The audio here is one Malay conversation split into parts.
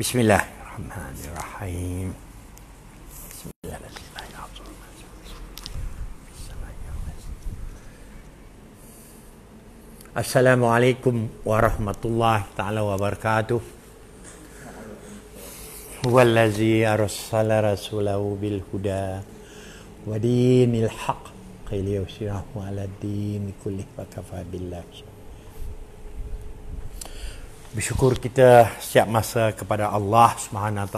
بسم الله الرحمن الرحيم بسم الله الذي السلام عليكم ورحمة الله تعالى وبركاته هو الذي أرسل رسوله بالهدى ودين الحق ليظهره على الدين كله وكفى بالله شهيدا bersyukur kita setiap masa kepada Allah SWT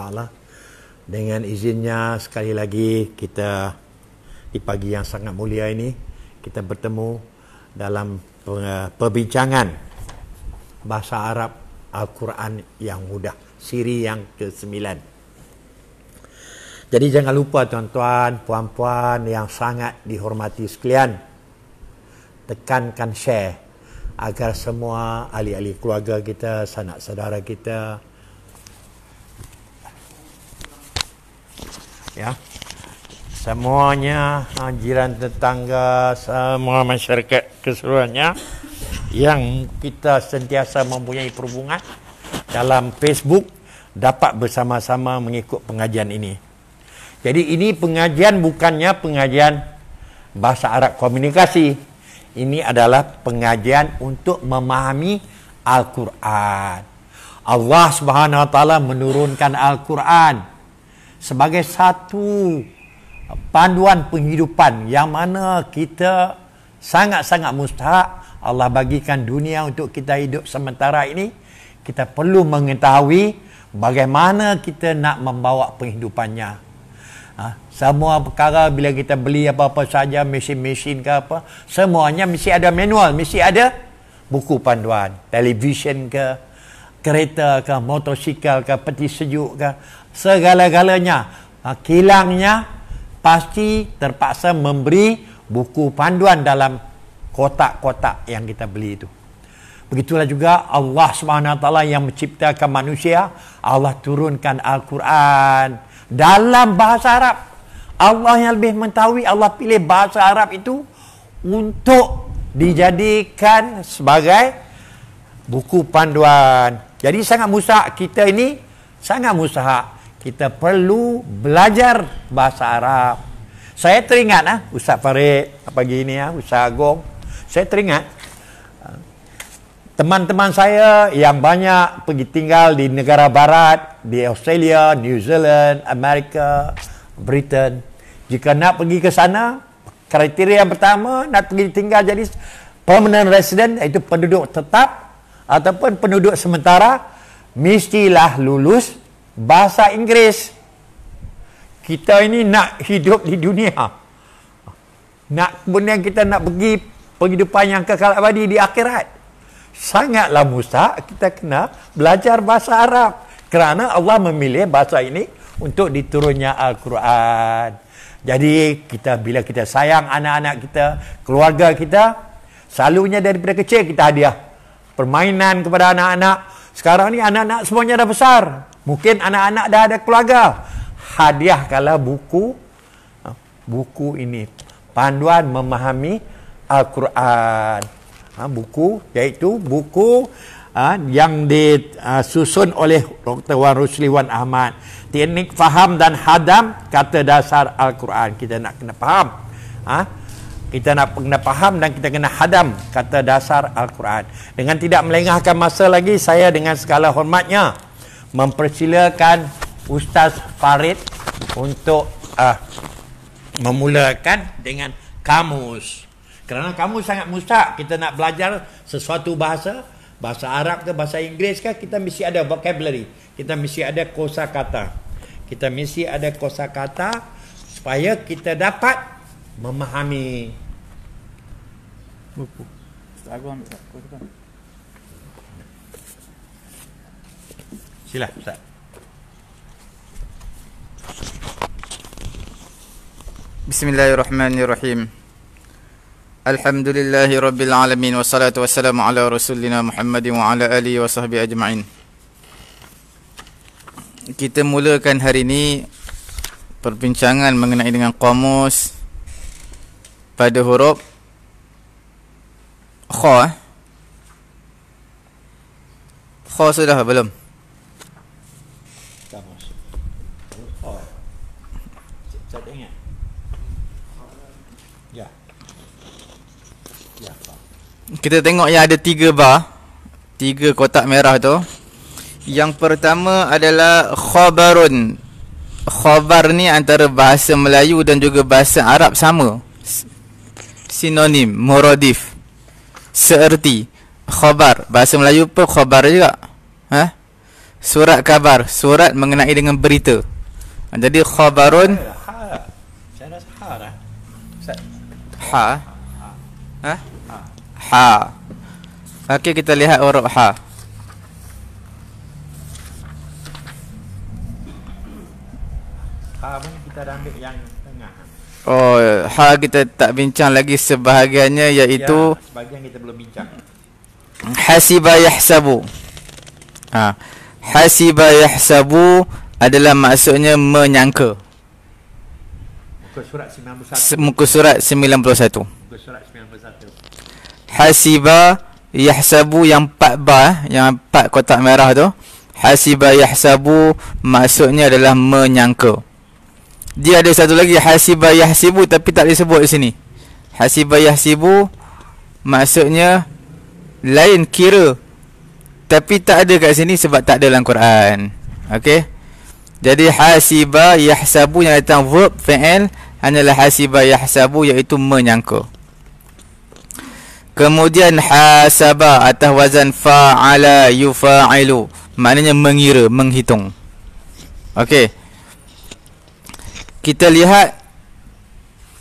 dengan izinnya sekali lagi kita di pagi yang sangat mulia ini kita bertemu dalam eh, perbincangan bahasa Arab Al-Quran yang mudah siri yang ke-9 jadi jangan lupa tuan-tuan, puan-puan yang sangat dihormati sekalian tekankan share agar semua ahli-ahli keluarga kita, sanak saudara kita ya semuanya ah, jiran tetangga semua masyarakat keseluruhannya yang kita sentiasa mempunyai perhubungan dalam Facebook dapat bersama-sama mengikut pengajian ini. Jadi ini pengajian bukannya pengajian bahasa Arab komunikasi. Ini adalah pengajian untuk memahami Al-Quran. Allah Subhanahu wa taala menurunkan Al-Quran sebagai satu panduan penghidupan yang mana kita sangat-sangat mustahak Allah bagikan dunia untuk kita hidup sementara ini kita perlu mengetahui bagaimana kita nak membawa penghidupannya Ha? Semua perkara bila kita beli apa-apa saja, mesin-mesin ke apa, semuanya mesti ada manual, mesti ada buku panduan. televisyen ke, kereta ke, motosikal ke, peti sejuk ke, segala-galanya. Ha? Kilangnya pasti terpaksa memberi buku panduan dalam kotak-kotak yang kita beli itu. Begitulah juga Allah SWT yang menciptakan manusia. Allah turunkan Al-Quran. Al-Quran dalam bahasa Arab. Allah yang lebih mengetahui Allah pilih bahasa Arab itu untuk dijadikan sebagai buku panduan. Jadi sangat musah kita ini sangat musah kita perlu belajar bahasa Arab. Saya teringat ah Ustaz Farid pagi ini ah Ustaz Agong. Saya teringat teman-teman saya yang banyak pergi tinggal di negara barat, di Australia, New Zealand, Amerika, Britain. Jika nak pergi ke sana, kriteria yang pertama nak pergi tinggal jadi permanent resident iaitu penduduk tetap ataupun penduduk sementara mestilah lulus bahasa Inggeris. Kita ini nak hidup di dunia. Nak kemudian kita nak pergi penghidupan yang kekal abadi di akhirat sangatlah Musa kita kena belajar bahasa Arab kerana Allah memilih bahasa ini untuk diturunnya Al-Quran. Jadi kita bila kita sayang anak-anak kita, keluarga kita, selalunya daripada kecil kita hadiah permainan kepada anak-anak. Sekarang ni anak-anak semuanya dah besar. Mungkin anak-anak dah ada keluarga. Hadiah kalau buku ha, buku ini panduan memahami Al-Quran ha, buku iaitu buku ha, yang disusun ha, oleh Dr. Wan Rusli Wan Ahmad teknik faham dan hadam kata dasar Al-Quran kita nak kena faham ha? kita nak kena faham dan kita kena hadam kata dasar Al-Quran dengan tidak melengahkan masa lagi saya dengan segala hormatnya mempersilakan Ustaz Farid untuk uh, memulakan dengan kamus. Kerana kamu sangat mustahak kita nak belajar sesuatu bahasa, bahasa Arab ke bahasa Inggeris ke, kita mesti ada vocabulary. Kita mesti ada kosa kata. Kita mesti ada kosa kata supaya kita dapat memahami. Buku. Sila, Ustaz. Bismillahirrahmanirrahim. Bismillahirrahmanirrahim. Alhamdulillahi Rabbil Alamin Wassalatu wassalamu ala rasulina Muhammadin wa ala alihi wa sahbihi ajma'in Kita mulakan hari ini Perbincangan mengenai dengan Qamus Pada huruf Kha Kha sudah belum? kita tengok yang ada tiga bar tiga kotak merah tu yang pertama adalah khabarun khabar ni antara bahasa Melayu dan juga bahasa Arab sama sinonim muradif seerti khabar bahasa Melayu pun khabar juga ha surat kabar surat mengenai dengan berita jadi khabarun ha, lah. ha ha ha ha Okey kita lihat huruf ha Oh, ha kita tak bincang lagi sebahagiannya iaitu ya, sebahagian kita belum bincang Hasiba yahsabu ha. Hasiba yahsabu adalah maksudnya menyangka Muka surat 91 Muka surat 91 Muka surat 91 hasiba yahsabu yang 4 ba eh, yang 4 kotak merah tu hasiba yahsabu maksudnya adalah menyangka dia ada satu lagi hasiba yahsibu tapi tak disebut di sini hasiba yahsibu maksudnya lain kira tapi tak ada kat sini sebab tak ada dalam Quran okey jadi hasiba yahsabu yang datang verb fi'il hanyalah hasiba yahsabu iaitu menyangka Kemudian hasaba atau wazan fa'ala yufa'ilu Maknanya mengira, menghitung Okey Kita lihat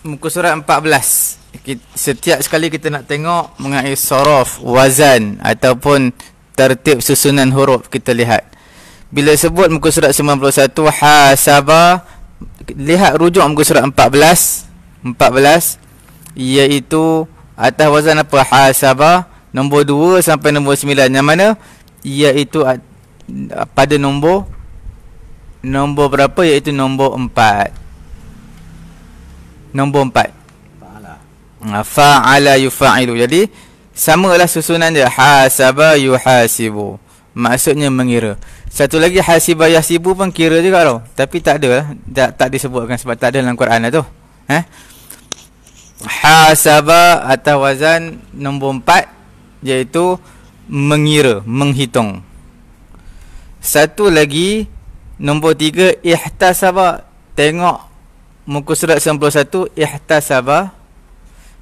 Muka surat 14 Setiap sekali kita nak tengok Mengenai sorof, wazan Ataupun tertib susunan huruf Kita lihat Bila sebut muka surat 91 Hasaba Lihat rujuk muka surat 14 14 Iaitu atas wazan apa hasaba nombor 2 sampai nombor 9 yang mana iaitu pada nombor nombor berapa iaitu nombor 4 nombor 4 faala ha, faala yufailu jadi lah susunan dia hasaba yuhasibu maksudnya mengira satu lagi hasiba yasibu pun kira juga tau tapi tak ada eh. tak, tak disebutkan sebab tak ada dalam Quran lah tu eh Hasabah atau wazan nombor empat iaitu mengira, menghitung. Satu lagi nombor tiga ihtasabah tengok muka surat 91 ihtasabah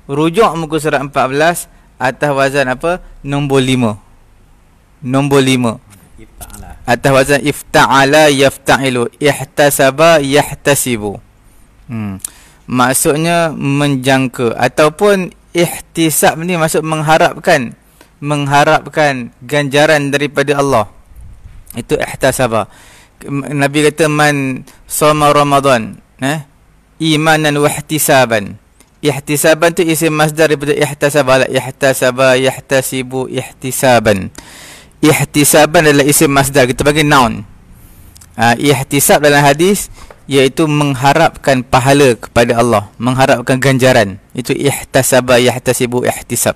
rujuk muka surat 14 atas wazan apa nombor lima, nombor lima. atas wazan ifta'ala yafta'ilu ihtasaba yahtasibu hmm maksudnya menjangka ataupun ihtisab ni maksud mengharapkan mengharapkan ganjaran daripada Allah itu ihtisabah. Nabi kata man soma Ramadan eh imanan wa ihtisaban ihtisaban tu isim masdar daripada ihtisabah, la ihtasaba yahtasibu ihtisaban ihtisaban adalah isim masdar kita bagi noun ha, ihtisab dalam hadis iaitu mengharapkan pahala kepada Allah, mengharapkan ganjaran. Itu ihtasaba yahtasibu ihtisab.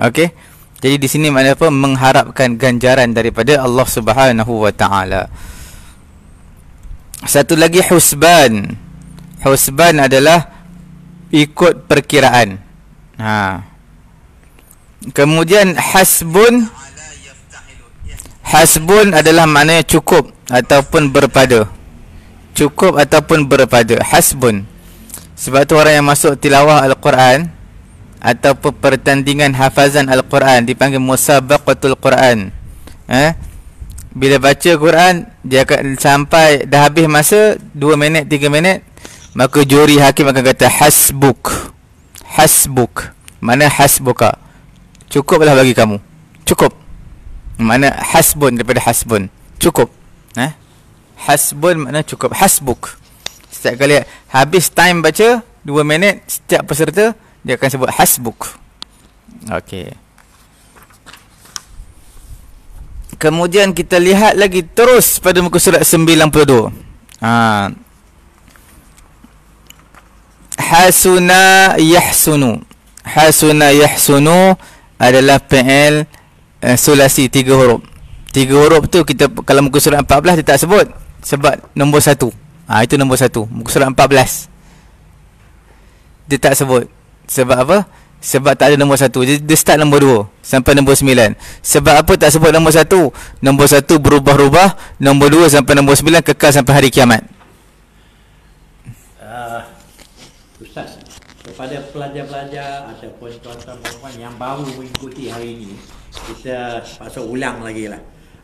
Okey. Jadi di sini maknanya apa? Mengharapkan ganjaran daripada Allah Subhanahu wa taala. Satu lagi husban. Husban adalah ikut perkiraan. Ha. Kemudian hasbun Hasbun adalah maknanya cukup ataupun berpada cukup ataupun berpada hasbun sebab tu orang yang masuk tilawah al-Quran ataupun pertandingan hafazan al-Quran dipanggil musabakatul Quran eh bila baca Quran dia akan sampai dah habis masa 2 minit 3 minit maka juri hakim akan kata hasbuk hasbuk mana hasbuka cukuplah bagi kamu cukup mana hasbun daripada hasbun cukup eh Hasbun makna cukup Hasbuk Setiap kali habis time baca dua minit Setiap peserta Dia akan sebut hasbuk Okey Kemudian kita lihat lagi terus pada muka surat 92. Ah. Ha. Hasuna yahsunu. Hasuna yahsunu adalah PL uh, eh, sulasi tiga huruf. Tiga huruf tu kita kalau muka surat 14 dia tak sebut. Sebab nombor satu ha, Itu nombor satu Muka surat 14 Dia tak sebut Sebab apa? Sebab tak ada nombor satu dia, dia start nombor dua Sampai nombor sembilan Sebab apa tak sebut nombor satu? Nombor satu berubah-ubah Nombor dua sampai nombor sembilan Kekal sampai hari kiamat ah, Pada pelajar-pelajar ataupun tuan-tuan yang baru mengikuti hari ini, kita pasal ulang lagi lah.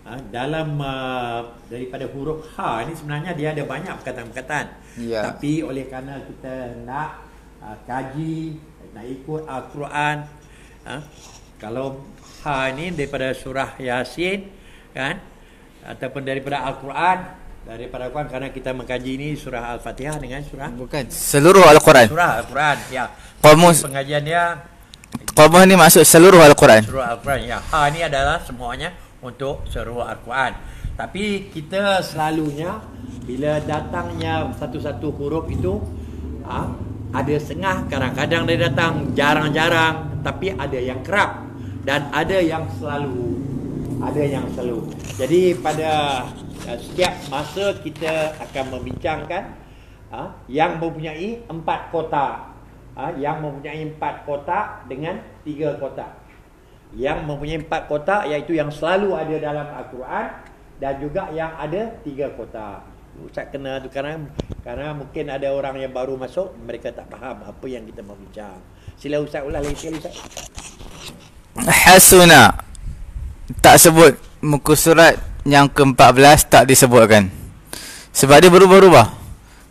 Ha, dalam uh, daripada huruf H ini sebenarnya dia ada banyak perkataan-perkataan. Yeah. Tapi oleh kerana kita nak uh, kaji nak ikut al-Quran uh, kalau H ini daripada surah Yasin kan ataupun daripada al-Quran daripada Quran karena kita mengkaji ini surah Al-Fatihah dengan surah bukan seluruh al-Quran. Surah al-Quran ya. Qomus Pengajiannya. dia Qomus ni masuk seluruh al-Quran. Seluruh al-Quran ya. Ha ini adalah semuanya untuk seru Al-Quran. Tapi kita selalunya bila datangnya satu-satu huruf itu ha, ada sengah kadang-kadang dia datang jarang-jarang tapi ada yang kerap dan ada yang selalu ada yang selalu. Jadi pada eh, setiap masa kita akan membincangkan ha, yang mempunyai empat kotak ha, yang mempunyai empat kotak dengan tiga kotak yang mempunyai empat kotak iaitu yang selalu ada dalam Al-Quran dan juga yang ada tiga kotak. Ustaz kena tu kerana, karena mungkin ada orang yang baru masuk mereka tak faham apa yang kita berbincang. Sila Ustaz ulah lagi sekali Ustaz. Hasuna tak sebut muka surat yang ke-14 tak disebutkan. Sebab dia baru bah?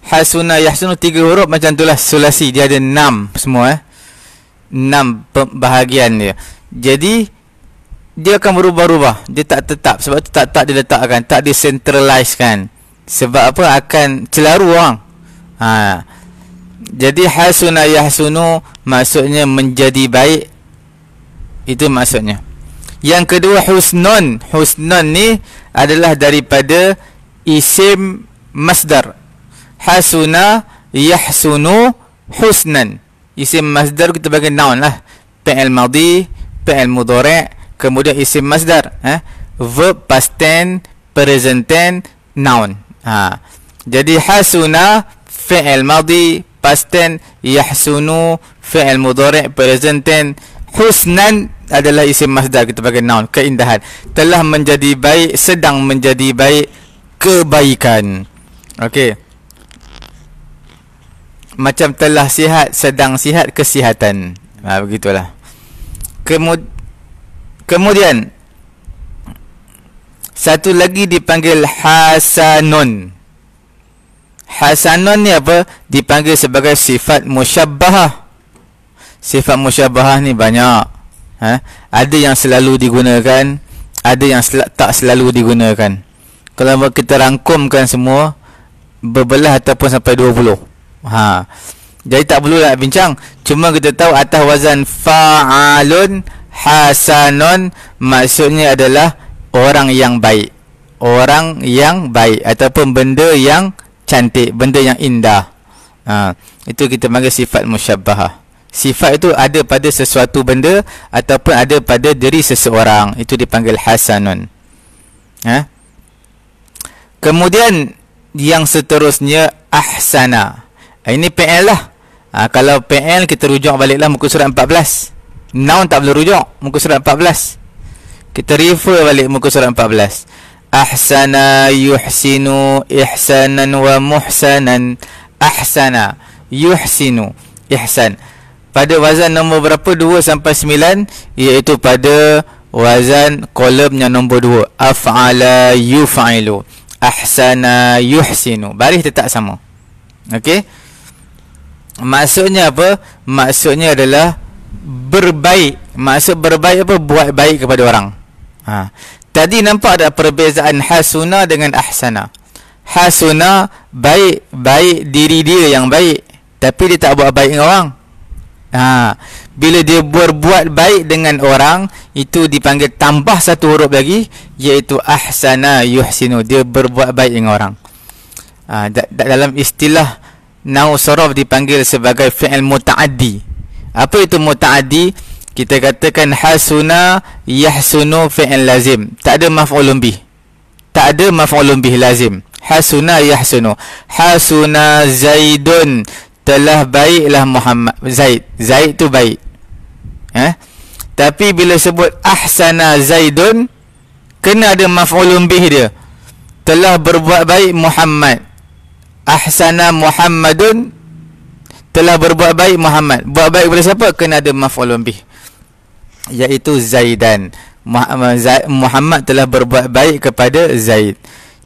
Hasuna Yahsuna tiga huruf macam itulah sulasi dia ada enam semua eh. Enam bahagian dia. Jadi dia akan berubah-ubah. Dia tak tetap. Sebab tu tak tak diletakkan, tak decentralisekan. Sebab apa? Akan celaru orang. Ha. Jadi hasuna yahsunu maksudnya menjadi baik. Itu maksudnya. Yang kedua husnun. Husnun ni adalah daripada isim masdar. Hasuna yahsunu husnan. Isim masdar kita bagi noun lah. PL madi, fi'il mudhari' kemudian isim masdar eh verb past tense present tense noun ha jadi hasuna fi'il madhi past tense yahsunu fi'il mudhari' present tense husnan adalah isim masdar kita pakai noun keindahan telah menjadi baik sedang menjadi baik kebaikan okey macam telah sihat sedang sihat kesihatan ha begitulah Kemud- kemudian satu lagi dipanggil hasanun. Hasanun ni apa? Dipanggil sebagai sifat musyabbahah. Sifat musyabbahah ni banyak. Ha? Ada yang selalu digunakan, ada yang sel- tak selalu digunakan. Kalau kita rangkumkan semua berbelah ataupun sampai 20. Ha. Jadi tak perlu nak bincang Cuma kita tahu atas wazan Fa'alun Hasanun Maksudnya adalah Orang yang baik Orang yang baik Ataupun benda yang cantik Benda yang indah ha, Itu kita panggil sifat musyabbah Sifat itu ada pada sesuatu benda Ataupun ada pada diri seseorang Itu dipanggil Hasanun ha? Kemudian Yang seterusnya Ahsana ha, Ini PL lah ha, Kalau PL kita rujuk baliklah muka surat 14 Noun tak boleh rujuk muka surat 14 Kita refer balik muka surat 14 Ahsana yuhsinu ihsanan wa muhsanan Ahsana yuhsinu ihsan Pada wazan nombor berapa 2 sampai 9 Iaitu pada wazan kolom nombor 2 Af'ala yuf'ilu Ahsana yuhsinu Baris tetap sama Okey Maksudnya apa? Maksudnya adalah berbaik. Maksud berbaik apa? Buat baik kepada orang. Ha. Tadi nampak ada perbezaan hasuna dengan ahsana. Hasuna baik, baik diri dia yang baik. Tapi dia tak buat baik dengan orang. Ha. Bila dia berbuat baik dengan orang, itu dipanggil tambah satu huruf lagi, iaitu ahsana yuhsinu. Dia berbuat baik dengan orang. Ha. dalam istilah Nau sorof dipanggil sebagai fi'il muta'addi Apa itu muta'addi? Kita katakan hasuna yahsunu fi'il lazim Tak ada maf'ulun bih Tak ada maf'ulun bih lazim Hasuna yahsunu Hasuna zaidun Telah baiklah Muhammad Zaid Zaid tu baik eh? Tapi bila sebut ahsana zaidun Kena ada maf'ulun bih dia Telah berbuat baik Muhammad ahsana muhammadun telah berbuat baik Muhammad. Buat baik kepada siapa? Kena ada maf'ul bih. Iaitu Zaidan. Muhammad telah berbuat baik kepada Zaid.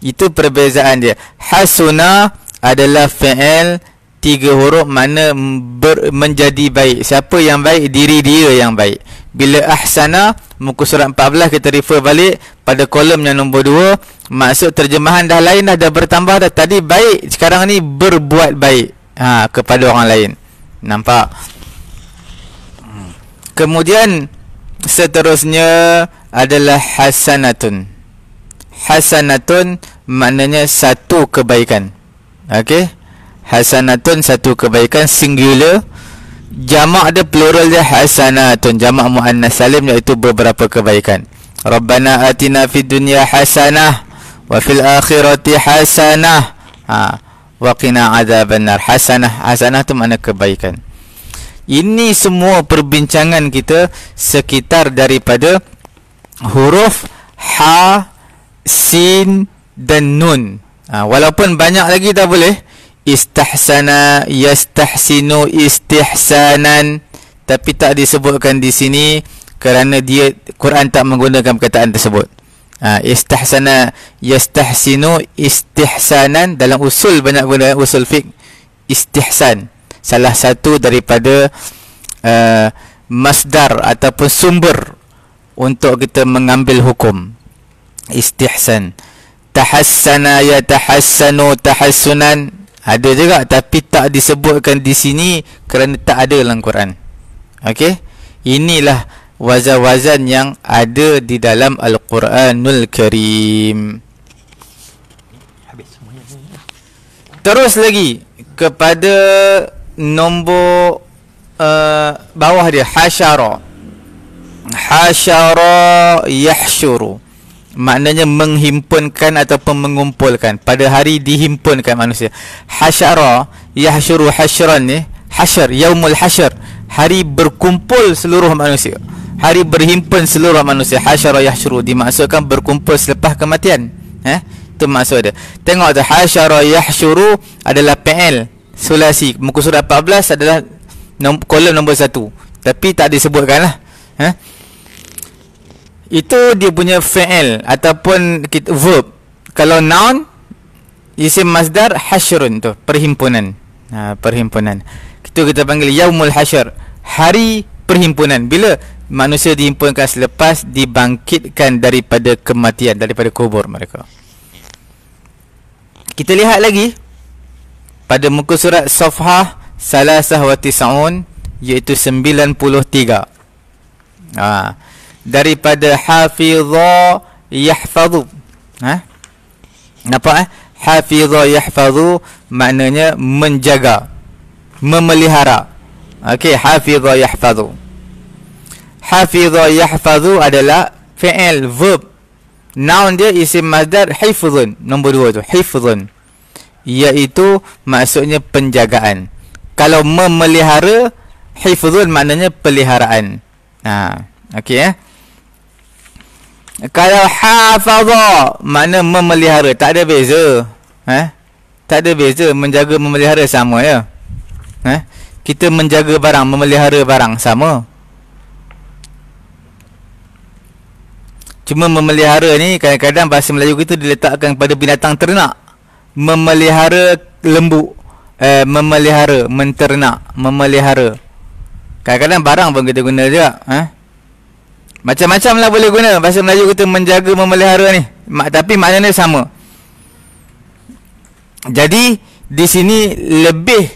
Itu perbezaan dia. Hasuna adalah fi'il tiga huruf mana ber, menjadi baik. Siapa yang baik? Diri dia yang baik. Bila ahsana Muka surat 14 kita refer balik Pada kolom yang nombor 2 Maksud terjemahan dah lain dah, dah bertambah dah Tadi baik Sekarang ni berbuat baik ha, Kepada orang lain Nampak Kemudian Seterusnya Adalah hasanatun Hasanatun Maknanya satu kebaikan Okey Hasanatun satu kebaikan Singular Jamak dia plural dia hasanatun Jamak mu'annas salim iaitu beberapa kebaikan Rabbana atina fid dunya hasanah Wa fil akhirati hasanah ha. Wa qina azab an-nar Hasanah Hasanah tu makna kebaikan Ini semua perbincangan kita Sekitar daripada Huruf Ha Sin Dan Nun ha. Walaupun banyak lagi tak boleh istahsana yastahsinu istihsanan tapi tak disebutkan di sini kerana dia Quran tak menggunakan perkataan tersebut ha, istahsana yastahsinu istihsanan dalam usul banyak guna usul fik istihsan salah satu daripada uh, masdar ataupun sumber untuk kita mengambil hukum istihsan tahassana ya tahassanu tahassunan ada juga tapi tak disebutkan di sini kerana tak ada dalam Quran. Okey. Inilah wazan-wazan yang ada di dalam Al-Quranul Karim. Terus lagi kepada nombor uh, bawah dia hasyara. Hasyara yahsyuru maknanya menghimpunkan ataupun mengumpulkan pada hari dihimpunkan manusia hasyara yahsyuru hasyran ni hasyar yaumul hasyar hari berkumpul seluruh manusia hari berhimpun seluruh manusia hasyara yahsyuru dimaksudkan berkumpul selepas kematian eh itu maksud dia tengok tu hasyara yahsyuru adalah PL sulasi muka surat 14 adalah kolom nombor 1 tapi tak disebutkan lah eh? itu dia punya fa'il ataupun kita, verb kalau noun isim masdar hasyrun tu perhimpunan ha, perhimpunan itu kita panggil yaumul hasyr hari perhimpunan bila manusia dihimpunkan selepas dibangkitkan daripada kematian daripada kubur mereka kita lihat lagi pada muka surat Safhah Salasah wa Tisa'un iaitu 93. Ah. Ha daripada hafiza yahfazu ha kenapa eh hafiza yahfazu maknanya menjaga memelihara okey hafiza yahfazu hafiza yahfazu adalah fi'il verb noun dia isim masdar hifzun nombor dua tu hifzun iaitu maksudnya penjagaan kalau memelihara hifzun maknanya peliharaan ha okey eh kalau hafaza Mana memelihara Tak ada beza eh? Tak ada beza Menjaga memelihara sama ya eh? Kita menjaga barang Memelihara barang sama Cuma memelihara ni Kadang-kadang bahasa Melayu kita Diletakkan pada binatang ternak Memelihara lembu eh, Memelihara Menternak Memelihara Kadang-kadang barang pun kita guna juga Eh macam-macam lah boleh guna Bahasa Melayu kita menjaga memelihara ni Mak, Tapi maknanya sama Jadi Di sini lebih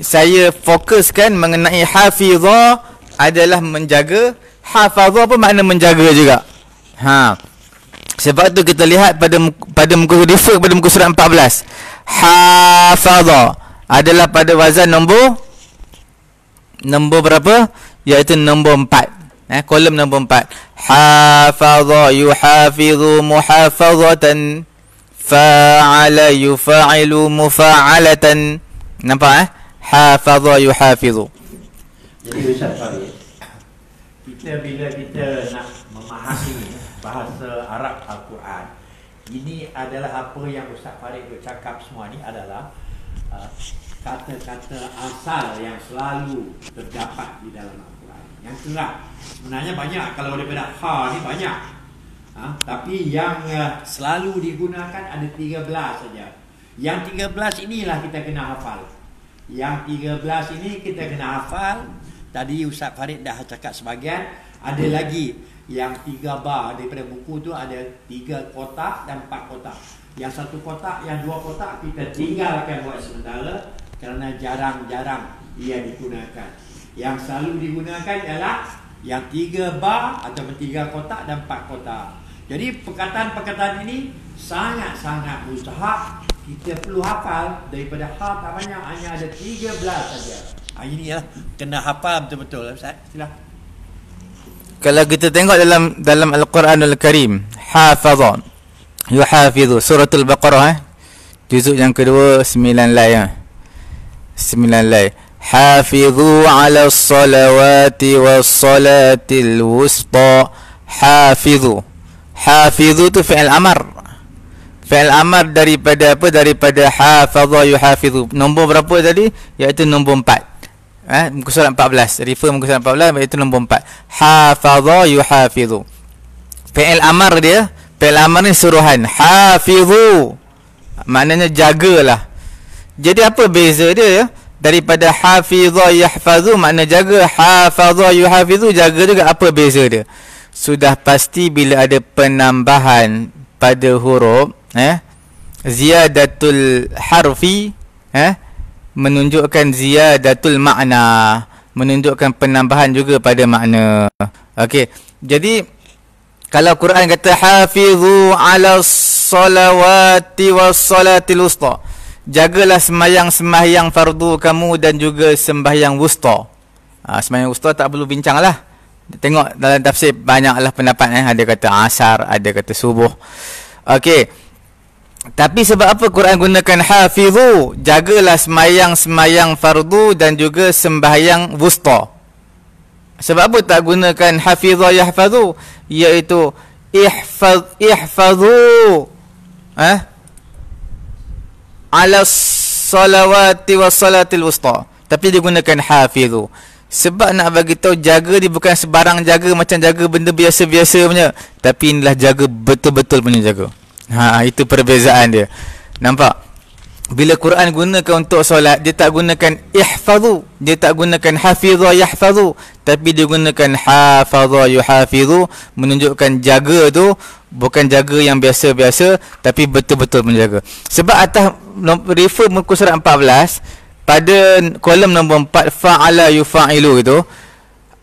Saya fokuskan mengenai Hafizah adalah menjaga Hafizah pun makna menjaga juga ha. Sebab tu kita lihat pada pada muka refer pada muka surat 14. Hafaza adalah pada wazan nombor nombor berapa? iaitu nombor Eh, kolom nombor empat. Hafadha yuhafidhu muhafadhatan. Fa'ala yufa'ilu mufa'alatan. Nampak eh? Hafadha yuhafidhu. Jadi Ustaz, kita bila kita nak memahami bahasa Arab Al-Quran, ini adalah apa yang Ustaz Farid bercakap semua ni adalah uh, kata-kata asal yang selalu terdapat di dalam Al-Quran. Yang terap Sebenarnya banyak Kalau daripada ha ni banyak ha? Tapi yang uh, selalu digunakan Ada tiga belas saja Yang tiga belas inilah kita kena hafal Yang tiga belas ini kita kena hafal Tadi Ustaz Farid dah cakap sebagian Ada lagi Yang 3 bar daripada buku tu Ada tiga kotak dan empat kotak Yang satu kotak, yang dua kotak Kita tinggalkan buat sementara Kerana jarang-jarang ia digunakan yang selalu digunakan adalah yang tiga bar atau tiga kotak dan empat kotak. Jadi perkataan-perkataan ini sangat-sangat mustahak. Kita perlu hafal daripada hal tak banyak hanya ada tiga belas saja. Ha, ini ialah ya, kena hafal betul-betul. Ustaz. Sila. Kalau kita tengok dalam dalam Al-Quran Al-Karim Hafazan Yuhafizu Surah Al-Baqarah eh? Juzuk yang kedua Sembilan layan eh? Sembilan layan حافظوا على الصلوات والصلاة الوسطى حافظوا حافظوا تفعل أمر Fi'il amar daripada apa? Daripada hafadha yuhafidhu. Nombor berapa tadi? Iaitu nombor empat. Eh? Muka surat empat belas. Refer muka surat empat belas. Iaitu nombor empat. Hafadha yuhafidhu. Fi'il amar dia. Fi'il amar ni suruhan. Hafidhu. Maknanya jagalah. Jadi apa beza dia ya? daripada hafizha yahfazu makna jaga hafazha yuhafizu jaga juga apa beza dia sudah pasti bila ada penambahan pada huruf eh ziyadatul harfi eh menunjukkan ziyadatul makna menunjukkan penambahan juga pada makna okey jadi kalau Quran kata hafizu ala salawati was salatil usta jagalah semayang semayang fardu kamu dan juga sembahyang wusta. Ha, sembahyang wusta tak perlu bincang lah. Tengok dalam tafsir banyaklah pendapat eh. Ada kata asar, ada kata subuh. Okey. Tapi sebab apa Quran gunakan hafizu? Jagalah semayang semayang fardu dan juga sembahyang wusta. Sebab apa tak gunakan hafizu yahfazu? Iaitu ihfaz ihfazu. Eh? Ha? ala salawati wa salatil wusta tapi dia gunakan hafizu sebab nak bagi tahu jaga dia bukan sebarang jaga macam jaga benda biasa-biasa punya tapi inilah jaga betul-betul punya jaga ha itu perbezaan dia nampak bila Quran gunakan untuk solat dia tak gunakan ihfazu dia tak gunakan hafizu yahfazu tapi dia gunakan hafazu yuhafizu menunjukkan jaga tu bukan jaga yang biasa-biasa tapi betul-betul menjaga sebab atas refer muka surat 14 pada kolom nombor 4 fa'ala yufa'ilu itu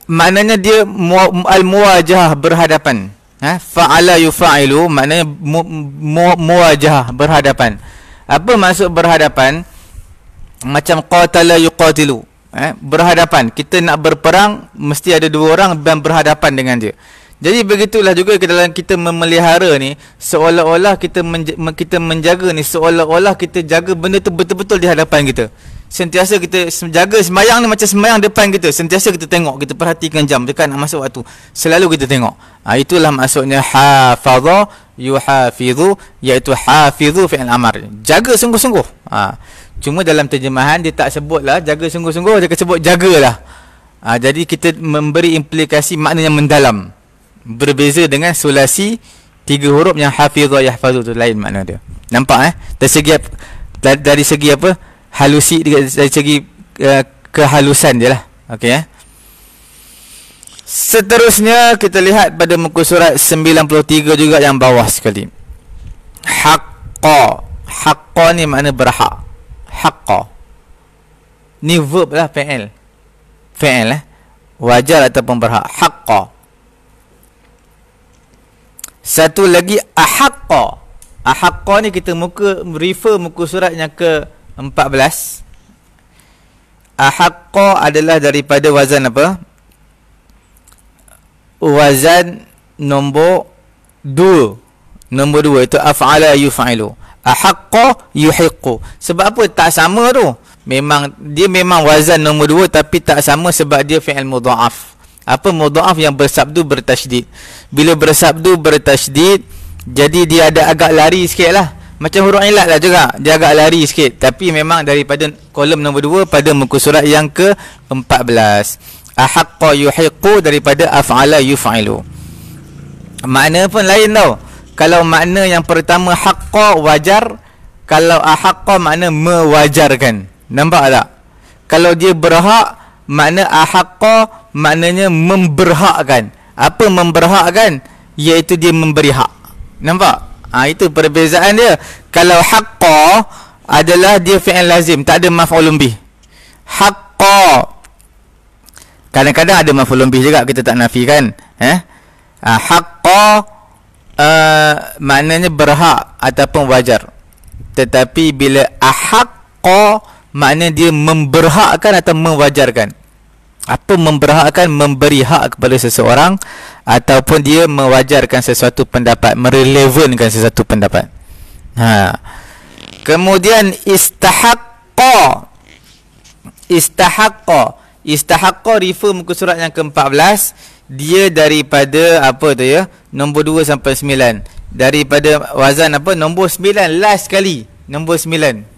maknanya dia al-muwajahah berhadapan ha? fa'ala yufa'ilu maknanya muwajahah mu, mu, berhadapan apa maksud berhadapan macam qatala yuqatilu eh berhadapan kita nak berperang mesti ada dua orang dan berhadapan dengan dia jadi begitulah juga ke dalam kita memelihara ni seolah-olah kita menja- kita menjaga ni seolah-olah kita jaga benda tu betul-betul di hadapan kita. Sentiasa kita jaga semayang ni macam semayang depan kita. Sentiasa kita tengok, kita perhatikan jam dekat nak masuk waktu. Selalu kita tengok. Ha, itulah maksudnya hafaza yuhafizu iaitu hafizu fi'il amr. Jaga sungguh-sungguh. Ha. Cuma dalam terjemahan dia tak sebutlah jaga sungguh-sungguh, dia sebut jagalah. Ha, jadi kita memberi implikasi maknanya mendalam berbeza dengan sulasi tiga huruf yang hafizah yahfazu tu lain makna dia nampak eh dari segi dari segi apa halusi dari segi uh, kehalusan dia lah okey eh Seterusnya kita lihat pada muka surat 93 juga yang bawah sekali. Haqqa. Haqqa ni makna berhak. Haqqa. Ni verb lah PL. PL eh. Wajar ataupun berhak. Haqqa. Satu lagi ahaqqa. Ahaqqa ni kita muka refer muka surat yang ke-14. Ahaqqa adalah daripada wazan apa? Wazan nombor 2. Nombor 2 itu af'ala yuf'ilu. Ahaqqa yuhiqqu. Sebab apa tak sama tu? Memang dia memang wazan nombor 2 tapi tak sama sebab dia fi'il mudhaf apa mudhaf yang bersabdu bertasydid bila bersabdu bertasydid jadi dia ada agak lari sikit lah macam huruf ilat lah juga dia agak lari sikit tapi memang daripada kolom nombor dua pada muka surat yang ke 14 ahaqqa yuhiqqu daripada af'ala yuf'ilu makna pun lain tau kalau makna yang pertama haqqa wajar kalau ahaqqa makna mewajarkan nampak tak kalau dia berhak makna ahakka maknanya memberhakkan apa memberhakkan iaitu dia memberi hak nampak ha, itu perbezaan dia kalau haqqa adalah dia fi'il lazim tak ada maf'ulun bih haqqa kadang-kadang ada maf'ulun bih juga kita tak nafikan eh ha, haqqa uh, maknanya berhak ataupun wajar tetapi bila ahakka Maknanya dia memberhakkan atau mewajarkan apa memberhakkan memberi hak kepada seseorang ataupun dia mewajarkan sesuatu pendapat merelevankan sesuatu pendapat ha kemudian istahaqqa istahaqqa istahaqqa refer muka surat yang ke-14 dia daripada apa tu ya nombor 2 sampai 9 daripada wazan apa nombor 9 last sekali nombor 9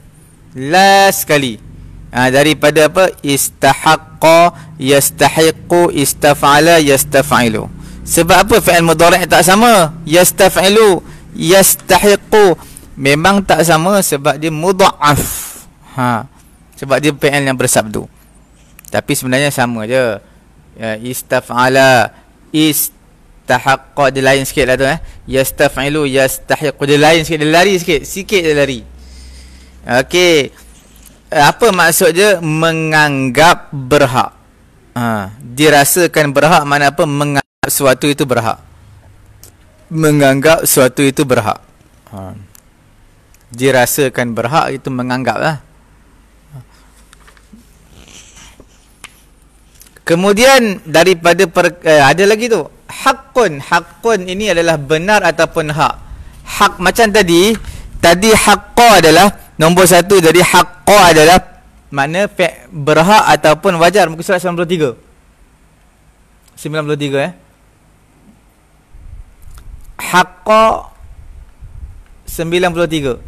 last sekali ha, daripada apa istahaqqa yastahiqu istafala yastafailu sebab apa fi'il mudhari' tak sama yastafailu yastahiqu memang tak sama sebab dia mudhaf ha sebab dia fi'il yang bersabdu tapi sebenarnya sama je ya, istafala istahaqqa dia lain sikit lah tu eh yastafailu yastahiqu dia lain sikit dia lari sikit sikit dia lari Okey. Eh, apa maksud dia menganggap berhak? Ha, dirasakan berhak mana apa menganggap sesuatu itu berhak. Menganggap sesuatu itu berhak. Ha. Dirasakan berhak itu menganggaplah. Kemudian daripada per, eh, ada lagi tu hakun hakun ini adalah benar ataupun hak hak macam tadi tadi hakku adalah Nombor satu jadi hakku adalah Makna fi' berhak ataupun wajar Muka surat 93 93 eh Hakku 93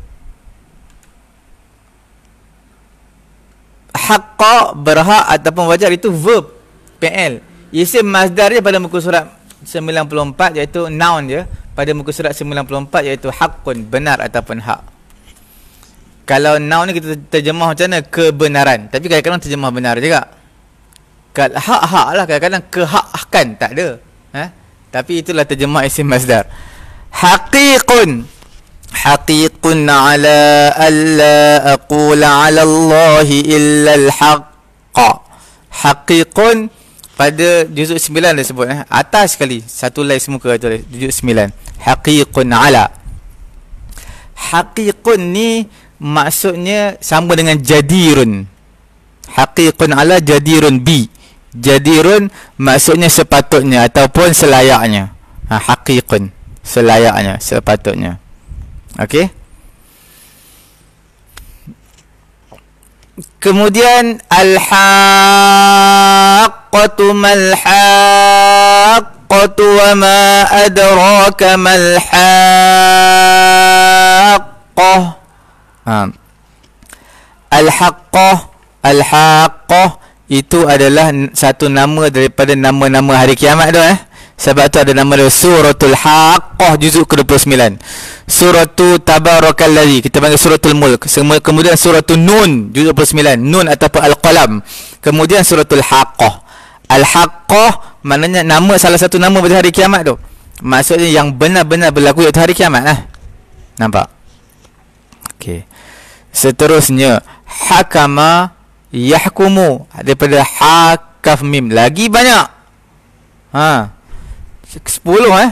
Hakka berhak ataupun wajar itu verb PL Isim masdar dia pada muka surat 94 iaitu noun dia Pada muka surat 94 iaitu hakun benar ataupun hak kalau now ni kita terjemah macam mana kebenaran Tapi kadang-kadang terjemah benar juga Hak-hak lah kadang-kadang kehak-hakan tak ada eh? Tapi itulah terjemah isim masdar Hakikun Hakikun ala alla aqula ala Allahi illa alhaqqa Hakikun pada juzuk sembilan dia sebut eh? Atas sekali Satu lain semuka tu Juzuk sembilan. Hakikun ala Hakikun ni maksudnya sama dengan jadirun haqiqun ala jadirun bi jadirun maksudnya sepatutnya ataupun selayaknya ha, haqiqun selayaknya sepatutnya okey kemudian al haqqatu mal haqqatu wa ma adraka mal haqqah Al-Haqqah Al-Haqqah itu adalah satu nama daripada nama-nama hari kiamat tu eh sebab tu ada nama dia Suratul Haqqah juzuk ke-29 Suratul Tabarakalladhi kita panggil Suratul Mulk kemudian Suratul Nun juzuk ke-29 Nun ataupun Al-Qalam kemudian Suratul Haqqah Al-Haqqah maknanya nama salah satu nama pada hari kiamat tu maksudnya yang benar-benar berlaku itu hari kiamat lah nampak Okey. Seterusnya hakama yahkumu daripada hakaf mim lagi banyak. Ha. 10 eh.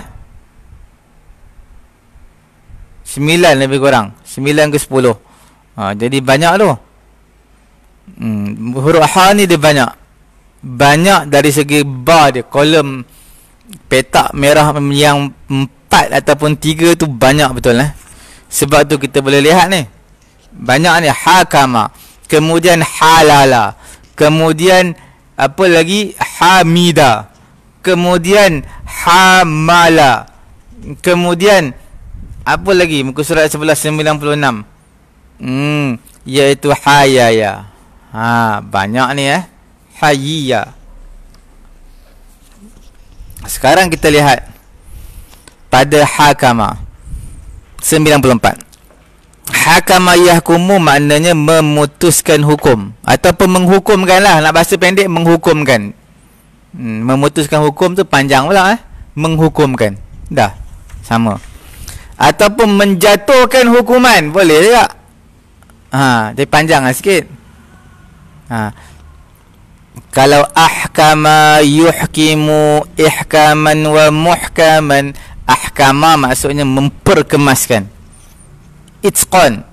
9 lebih kurang. 9 ke 10. Ha, jadi banyak tu. Hmm, huruf ha ni dia banyak. Banyak dari segi bar dia, kolom petak merah yang empat ataupun tiga tu banyak betul eh. Sebab tu kita boleh lihat ni. Banyak ni hakama, kemudian halala, kemudian apa lagi hamida, kemudian hamala, kemudian apa lagi muka surat 11 96. Hmm, iaitu hayaya. Ha, banyak ni eh. Hayya. Sekarang kita lihat pada hakama. 94 Hakama yahkumu maknanya memutuskan hukum Ataupun menghukumkan lah Nak bahasa pendek menghukumkan hmm, Memutuskan hukum tu panjang pula eh Menghukumkan Dah Sama Ataupun menjatuhkan hukuman Boleh tak? Ha, jadi panjang lah sikit ha. Kalau ahkama yuhkimu ihkaman wa muhkaman Ahkama maksudnya memperkemaskan Itqan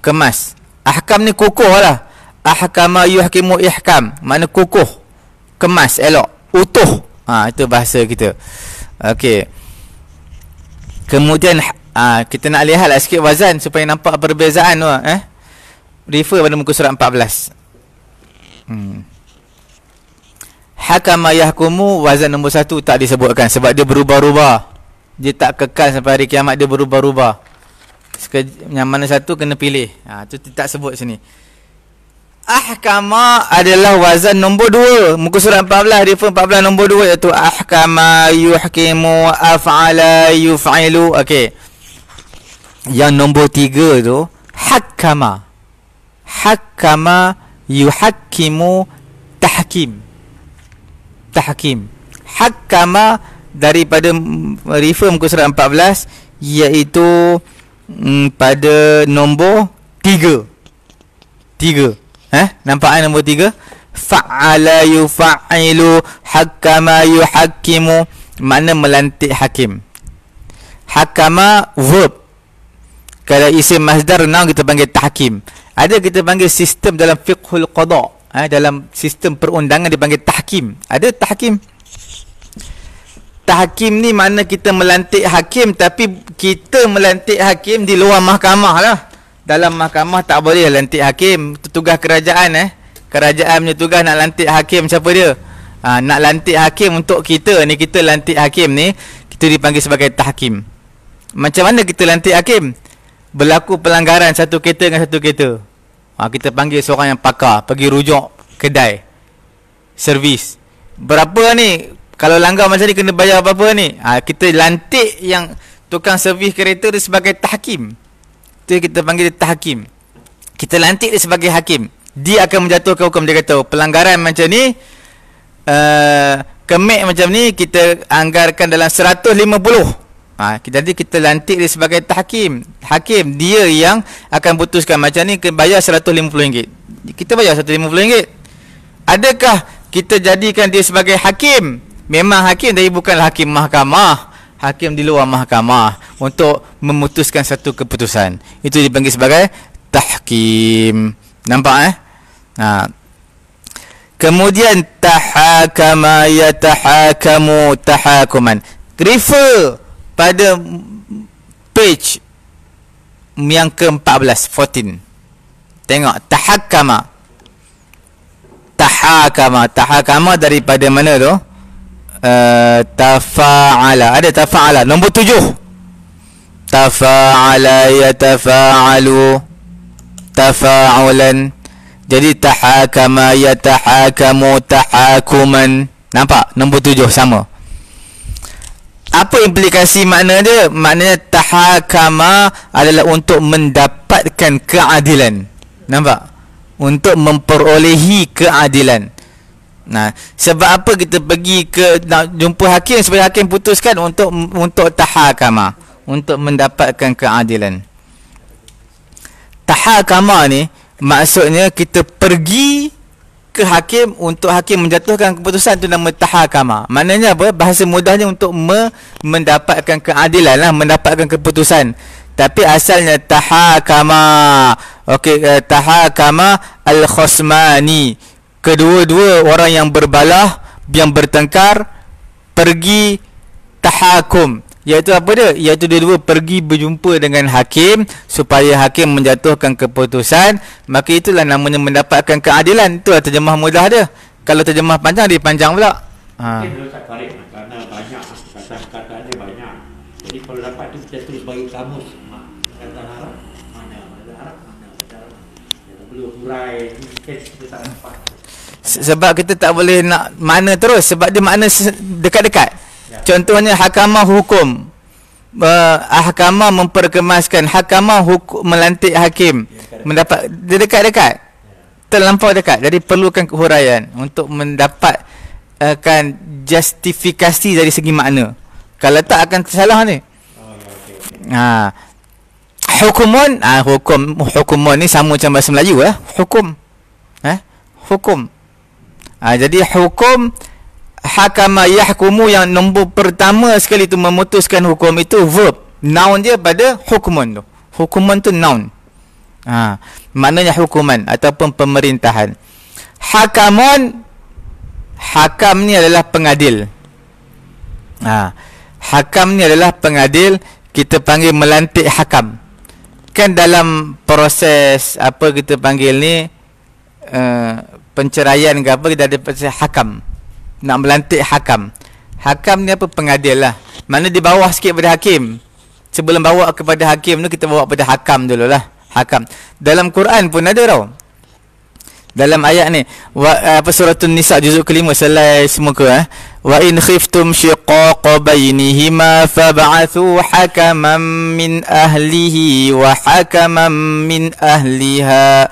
Kemas Ahkam ni kukuh lah Ahkama yuhkimu ihkam mana kukuh Kemas, elok Utuh ha, Itu bahasa kita Okey Kemudian ha, Kita nak lihat lah sikit wazan Supaya nampak perbezaan tu eh? Refer pada muka surat 14 hmm. Hakama yahkumu Wazan nombor satu tak disebutkan Sebab dia berubah-ubah dia tak kekal sampai hari kiamat dia berubah-ubah. Yang mana satu kena pilih. Ha, itu tak sebut sini. Ahkama adalah wazan nombor dua. Muka surat 14, refer 14 nombor dua iaitu Ahkama yuhkimu af'ala yuf'ilu. Okey. Yang nombor tiga tu hakama. Hakama yuhakkimu tahkim. Tahkim. Hakama daripada refer muka surat 14 iaitu mm, pada nombor 3 3 eh nampak kan nombor 3 fa'ala yufa'ilu hakama yuhakimu mana melantik hakim hakama verb kalau isim masdar now kita panggil tahkim ada kita panggil sistem dalam fiqhul qada eh, dalam sistem perundangan dipanggil tahkim ada tahkim tahkim ni mana kita melantik hakim tapi kita melantik hakim di luar mahkamah lah. Dalam mahkamah tak boleh lantik hakim. Tugas kerajaan eh. Kerajaan punya tugas nak lantik hakim siapa dia? Ha, nak lantik hakim untuk kita ni kita lantik hakim ni kita dipanggil sebagai tahkim. Macam mana kita lantik hakim? Berlaku pelanggaran satu kereta dengan satu kereta. Ha, kita panggil seorang yang pakar pergi rujuk kedai servis berapa ni kalau langgar macam ni kena bayar apa-apa ni ha, kita lantik yang tukang servis kereta dia sebagai tahkim tu kita panggil dia tahkim kita lantik dia sebagai hakim dia akan menjatuhkan hukum dia kata oh, pelanggaran macam ni uh, kemek macam ni kita anggarkan dalam 150 ha, jadi kita lantik dia sebagai tahkim hakim dia yang akan putuskan macam ni kena bayar 150 ringgit kita bayar 150 ringgit adakah kita jadikan dia sebagai hakim memang hakim tapi bukanlah hakim mahkamah hakim di luar mahkamah untuk memutuskan satu keputusan itu dipanggil sebagai tahkim nampak eh ha. kemudian tahakama tahakamu, tahakuman refer pada page yang ke-14 14 tengok tahakama tahakama tahakama daripada mana tu Eh, tafa'ala ada tafa'ala nombor tujuh tafa'ala yatafa'alu tafa'ulan jadi tahakama yatahakamu tahakuman nampak nombor tujuh sama apa implikasi makna dia maknanya tahakama adalah untuk mendapatkan keadilan nampak untuk memperolehi keadilan Nah, sebab apa kita pergi ke nak jumpa hakim supaya hakim putuskan untuk untuk tahakama, untuk mendapatkan keadilan. Tahakama ni maksudnya kita pergi ke hakim untuk hakim menjatuhkan keputusan tu nama tahakama. Maknanya apa? Bahasa mudahnya untuk me- mendapatkan keadilan lah, mendapatkan keputusan. Tapi asalnya tahakama. Okey, uh, tahakama al-khusmani kedua-dua orang yang berbalah yang bertengkar pergi tahakum iaitu apa dia iaitu dia dua pergi berjumpa dengan hakim supaya hakim menjatuhkan keputusan maka itulah namanya mendapatkan keadilan itulah terjemah mudah dia kalau terjemah panjang dia panjang pula ha kalau dapat tu kita terus bagi kamus kata sebab kita tak boleh nak mana terus sebab dia makna dekat-dekat ya. contohnya hakama hukum uh, ahkama memperkemaskan hakama hukum melantik hakim ya, dekat-dekat. mendapat dia dekat-dekat ya. terlampau dekat jadi perlukan kehuraian untuk mendapatkan eh, uh, justifikasi dari segi makna kalau tak akan tersalah ni oh, ya, ha oh, hukumun ah hukum hukumun ni sama macam bahasa Melayu eh hukum eh hukum ha, Jadi hukum Hakama yahkumu yang nombor pertama sekali tu memutuskan hukum itu verb Noun dia pada hukuman tu Hukuman tu noun ha, Maknanya hukuman ataupun pemerintahan Hakamun Hakam ni adalah pengadil ha, Hakam ni adalah pengadil Kita panggil melantik hakam Kan dalam proses apa kita panggil ni uh, penceraian ke apa kita ada pasal hakam nak melantik hakam hakam ni apa pengadil lah mana di bawah sikit pada hakim sebelum bawa kepada hakim tu kita bawa kepada hakam dulu lah hakam dalam Quran pun ada tau dalam ayat ni wa, apa surah an-nisa juzuk kelima selai semuka eh wa in khiftum shiqaq bainihima fab'athu hakaman min ahlihi wa hakaman min ahliha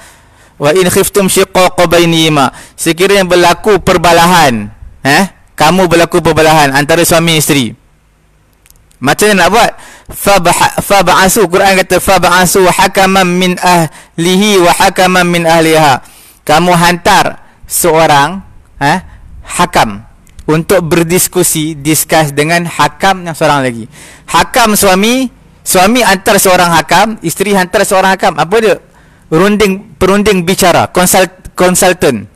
wa in khiftum shiqaqa bainihima sekiranya berlaku perbalahan eh kamu berlaku perbalahan antara suami isteri macam mana nak buat fa ba Quran kata fa ba'asu hakaman min ahlihi wa hakaman min ahliha kamu hantar seorang eh hakam untuk berdiskusi discuss dengan hakam yang seorang lagi hakam suami suami hantar seorang hakam isteri hantar seorang hakam apa dia Perunding, perunding bicara konsult konsultan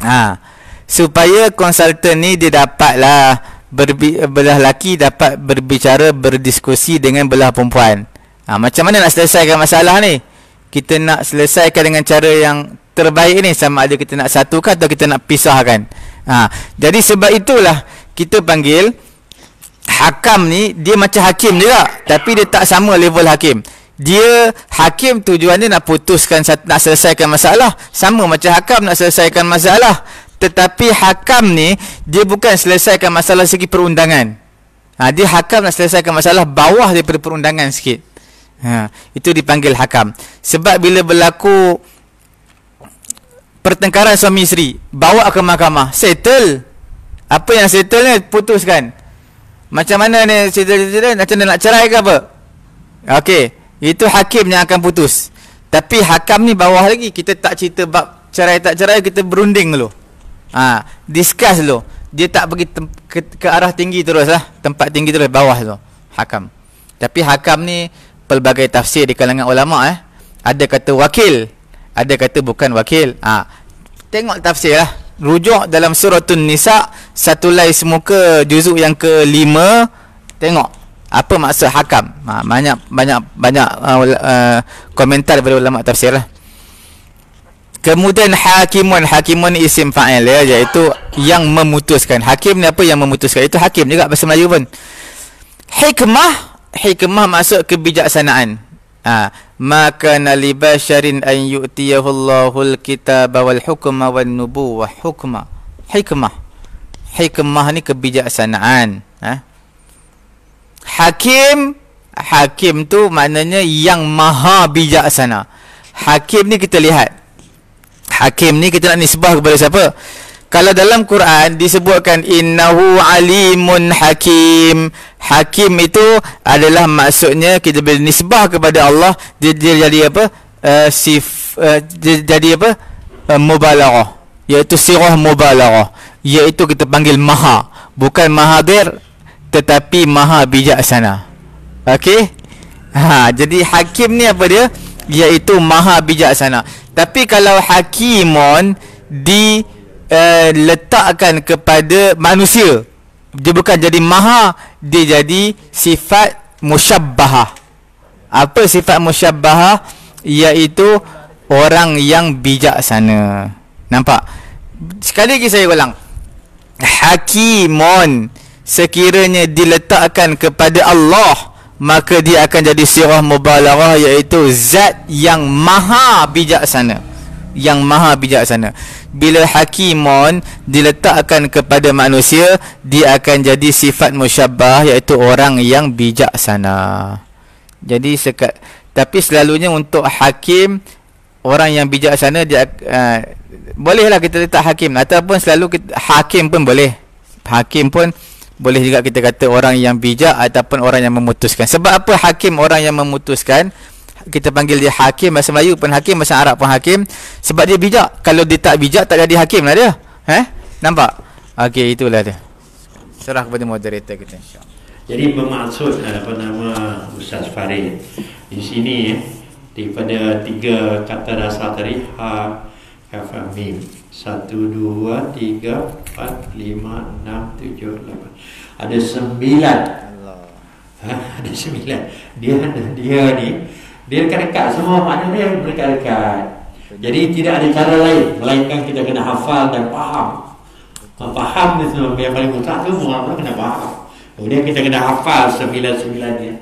ha supaya konsultan ni dia dapatlah berbi, belah laki dapat berbicara berdiskusi dengan belah perempuan ha, macam mana nak selesaikan masalah ni kita nak selesaikan dengan cara yang terbaik ni sama ada kita nak satukan atau kita nak pisahkan ha, jadi sebab itulah kita panggil hakam ni dia macam hakim juga tapi dia tak sama level hakim dia hakim tujuan dia nak putuskan nak selesaikan masalah sama macam hakam nak selesaikan masalah tetapi hakam ni dia bukan selesaikan masalah segi perundangan ha, dia hakam nak selesaikan masalah bawah daripada perundangan sikit ha, itu dipanggil hakam sebab bila berlaku pertengkaran suami isteri bawa ke mahkamah settle apa yang settle ni putuskan macam mana ni settle, settle, nak cerai ke apa Okey. Itu hakim yang akan putus Tapi hakam ni bawah lagi Kita tak cerita bab cerai tak cerai Kita berunding dulu ha, Discuss dulu Dia tak pergi ke, ke, arah tinggi terus lah Tempat tinggi terus bawah tu Hakam Tapi hakam ni Pelbagai tafsir di kalangan ulama' eh Ada kata wakil Ada kata bukan wakil ha, Tengok tafsir lah Rujuk dalam suratun Nisa Satu lais muka juzuk yang kelima Tengok apa maksud hakam ha, banyak banyak banyak uh, uh, komentar daripada ulama tafsir lah. kemudian hakimun hakimun isim fa'il ya iaitu yang memutuskan hakim ni apa yang memutuskan itu hakim juga bahasa Melayu pun hikmah hikmah maksud kebijaksanaan ha, maka nali basharin an yu'tiyahu Allahul kitab wal hukma wan nubuwah hukma hikmah hikmah ni kebijaksanaan ha? Hakim Hakim tu maknanya yang maha bijaksana Hakim ni kita lihat Hakim ni kita nak nisbah kepada siapa? Kalau dalam Quran disebutkan innahu alimun hakim. Hakim itu adalah maksudnya kita boleh nisbah kepada Allah dia, dia jadi apa? Uh, sif uh, dia jadi apa? Uh, eh, mubalaghah. Iaitu sirah mubalaghah. Iaitu kita panggil maha, bukan mahadir, tetapi maha bijaksana Okey ha, Jadi hakim ni apa dia Iaitu maha bijaksana Tapi kalau hakimon Diletakkan eh, uh, kepada manusia Dia bukan jadi maha Dia jadi sifat musyabbaha Apa sifat musyabbaha Iaitu orang yang bijaksana Nampak Sekali lagi saya ulang Hakimon Hakimon sekiranya diletakkan kepada Allah maka dia akan jadi sirah mubalarah iaitu zat yang maha bijaksana yang maha bijaksana bila hakimon diletakkan kepada manusia dia akan jadi sifat musyabbah iaitu orang yang bijaksana jadi sekat tapi selalunya untuk hakim orang yang bijaksana dia uh, bolehlah kita letak hakim ataupun selalu kita, hakim pun boleh hakim pun boleh juga kita kata orang yang bijak ataupun orang yang memutuskan sebab apa hakim orang yang memutuskan kita panggil dia hakim bahasa Melayu pun hakim bahasa Arab pun hakim sebab dia bijak kalau dia tak bijak tak jadi hakim lah dia eh nampak okey itulah dia serah kepada moderator kita jadi bermaksud eh, apa nama Ustaz Farid di sini eh, daripada tiga kata dasar tadi ha kafamim ha, satu dua tiga empat lima enam tujuh lapan ada sembilan ha, ada sembilan dia dia ni dia dekat-dekat semua maknanya dia berdekat-dekat jadi tidak ada cara lain melainkan kita kena hafal dan faham faham ni semua yang paling mutlak tu orang kena faham kemudian kita kena hafal sembilan-sembilannya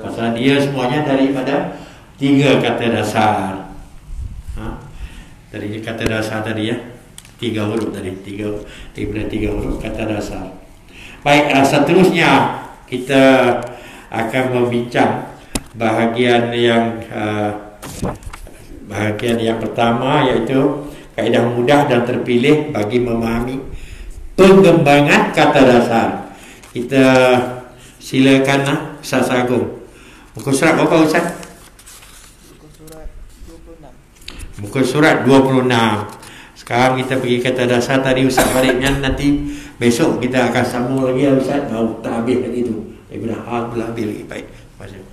pasal dia semuanya daripada tiga kata dasar ha? dari kata dasar tadi ya tiga huruf tadi tiga tiga tiga huruf kata dasar Baik, uh, seterusnya kita akan membincang bahagian yang uh, bahagian yang pertama iaitu kaedah mudah dan terpilih bagi memahami pengembangan kata dasar. Kita silakan uh, Ustaz Agung. Muka surat berapa Ustaz? Muka surat 26. Muka surat 26. Sekarang kita pergi kata dasar tadi Ustaz Farid nanti Besok kita akan sambung lagi ya Ustaz. Baru tak habis lagi tu. Ibu dah habis habis lagi. Baik. Masuk.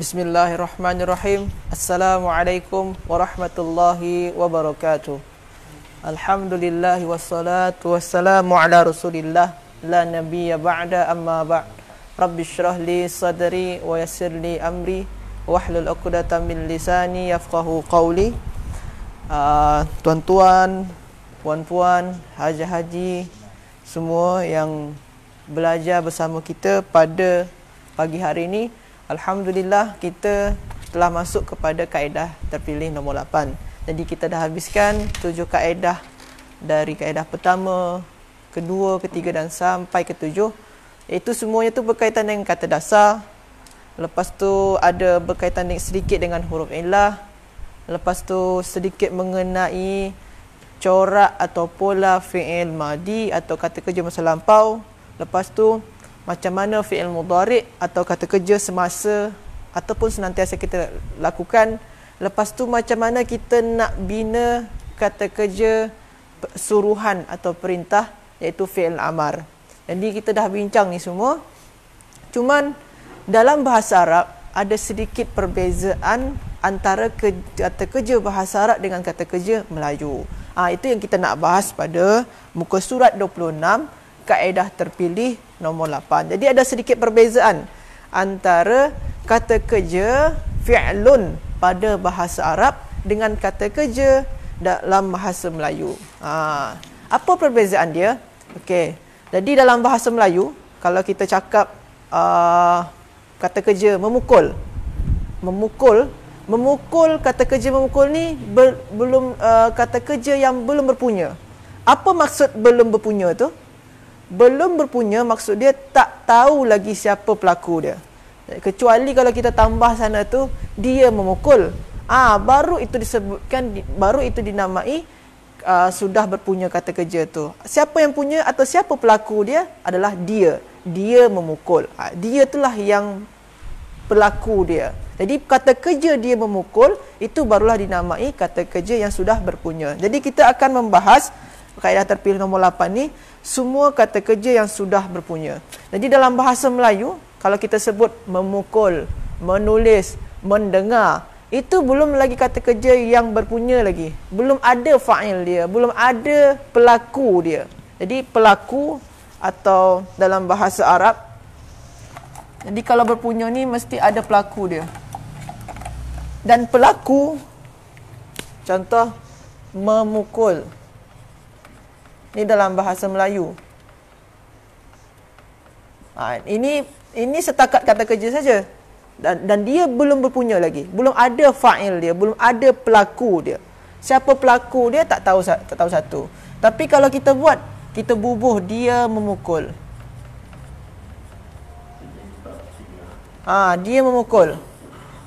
Bismillahirrahmanirrahim. Assalamualaikum warahmatullahi wabarakatuh. Alhamdulillah wassalatu wassalamu ala Rasulillah la nabiyya ba'da amma ba'd. Rabbi syrah li sadri wa yasir li amri wahlul uqdata min lisani yafqahu qawli uh, tuan-tuan puan-puan haji-haji semua yang belajar bersama kita pada pagi hari ini alhamdulillah kita telah masuk kepada kaedah terpilih nombor 8 jadi kita dah habiskan tujuh kaedah dari kaedah pertama kedua ketiga dan sampai ketujuh itu semuanya tu berkaitan dengan kata dasar. Lepas tu ada berkaitan dengan sedikit dengan huruf ilah. Lepas tu sedikit mengenai corak atau pola fi'il madi atau kata kerja masa lampau. Lepas tu macam mana fi'il mudarik atau kata kerja semasa ataupun senantiasa kita lakukan. Lepas tu macam mana kita nak bina kata kerja suruhan atau perintah iaitu fi'il amar. Jadi kita dah bincang ni semua. Cuma dalam bahasa Arab ada sedikit perbezaan antara kata kerja bahasa Arab dengan kata kerja Melayu. Ha, itu yang kita nak bahas pada muka surat 26 kaedah terpilih nomor 8. Jadi ada sedikit perbezaan antara kata kerja fi'lun pada bahasa Arab dengan kata kerja dalam bahasa Melayu. Ha, apa perbezaan dia? Okey. Jadi dalam bahasa Melayu, kalau kita cakap uh, kata kerja memukul, memukul, memukul kata kerja memukul ni ber, belum uh, kata kerja yang belum berpunya. Apa maksud belum berpunya tu? Belum berpunya maksud dia tak tahu lagi siapa pelaku dia. Kecuali kalau kita tambah sana tu dia memukul. Ah baru itu disebutkan baru itu dinamai uh, sudah berpunya kata kerja tu. Siapa yang punya atau siapa pelaku dia adalah dia. Dia memukul. Uh, dia itulah yang pelaku dia. Jadi kata kerja dia memukul itu barulah dinamai kata kerja yang sudah berpunya. Jadi kita akan membahas kaedah terpilih nombor 8 ni semua kata kerja yang sudah berpunya. Jadi dalam bahasa Melayu kalau kita sebut memukul, menulis, mendengar, itu belum lagi kata kerja yang berpunya lagi. Belum ada fa'il dia, belum ada pelaku dia. Jadi pelaku atau dalam bahasa Arab jadi kalau berpunya ni mesti ada pelaku dia. Dan pelaku contoh memukul. Ini dalam bahasa Melayu. Ha, ini ini setakat kata kerja saja dan, dan dia belum berpunya lagi belum ada fa'il dia belum ada pelaku dia siapa pelaku dia tak tahu tak tahu satu tapi kalau kita buat kita bubuh dia memukul ha, dia memukul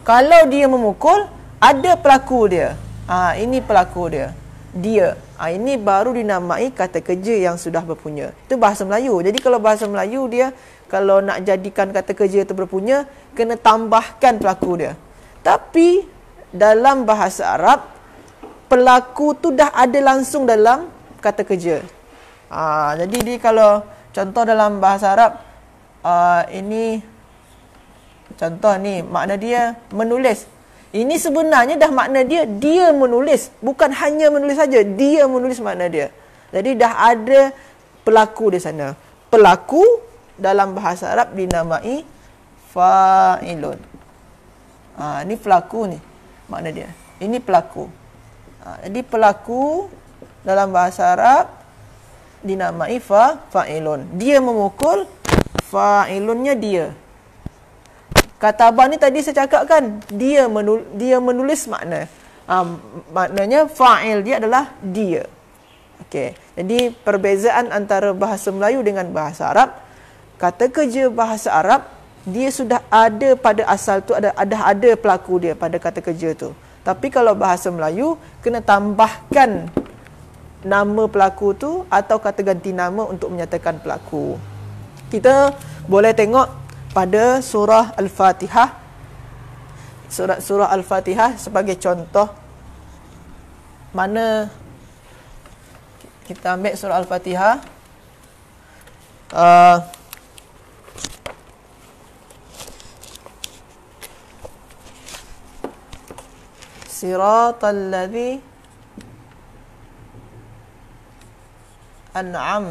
kalau dia memukul ada pelaku dia ha, ini pelaku dia dia ha, ini baru dinamai kata kerja yang sudah berpunya itu bahasa Melayu jadi kalau bahasa Melayu dia kalau nak jadikan kata kerja itu berpunya, kena tambahkan pelaku dia. Tapi dalam bahasa Arab pelaku tu dah ada langsung dalam kata kerja. Ha, jadi di kalau contoh dalam bahasa Arab uh, ini contoh ni makna dia menulis. Ini sebenarnya dah makna dia dia menulis bukan hanya menulis saja dia menulis makna dia. Jadi dah ada pelaku di sana. Pelaku dalam bahasa Arab dinamai fa'ilun. Ha, ini pelaku ni. Makna dia. Ini pelaku. Ha, jadi pelaku dalam bahasa Arab dinamai fa'ilun. Fa dia memukul fa'ilunnya dia. Kataban ni tadi saya cakap kan. Dia, menul dia menulis makna. Ha, maknanya fa'il dia adalah dia. Okay. Jadi perbezaan antara bahasa Melayu dengan bahasa Arab. Kata kerja bahasa Arab dia sudah ada pada asal tu ada ada ada pelaku dia pada kata kerja tu. Tapi kalau bahasa Melayu kena tambahkan nama pelaku tu atau kata ganti nama untuk menyatakan pelaku. Kita boleh tengok pada surah Al-Fatihah surah surah Al-Fatihah sebagai contoh mana kita ambil surah Al-Fatihah uh, الصراط الذي أنعم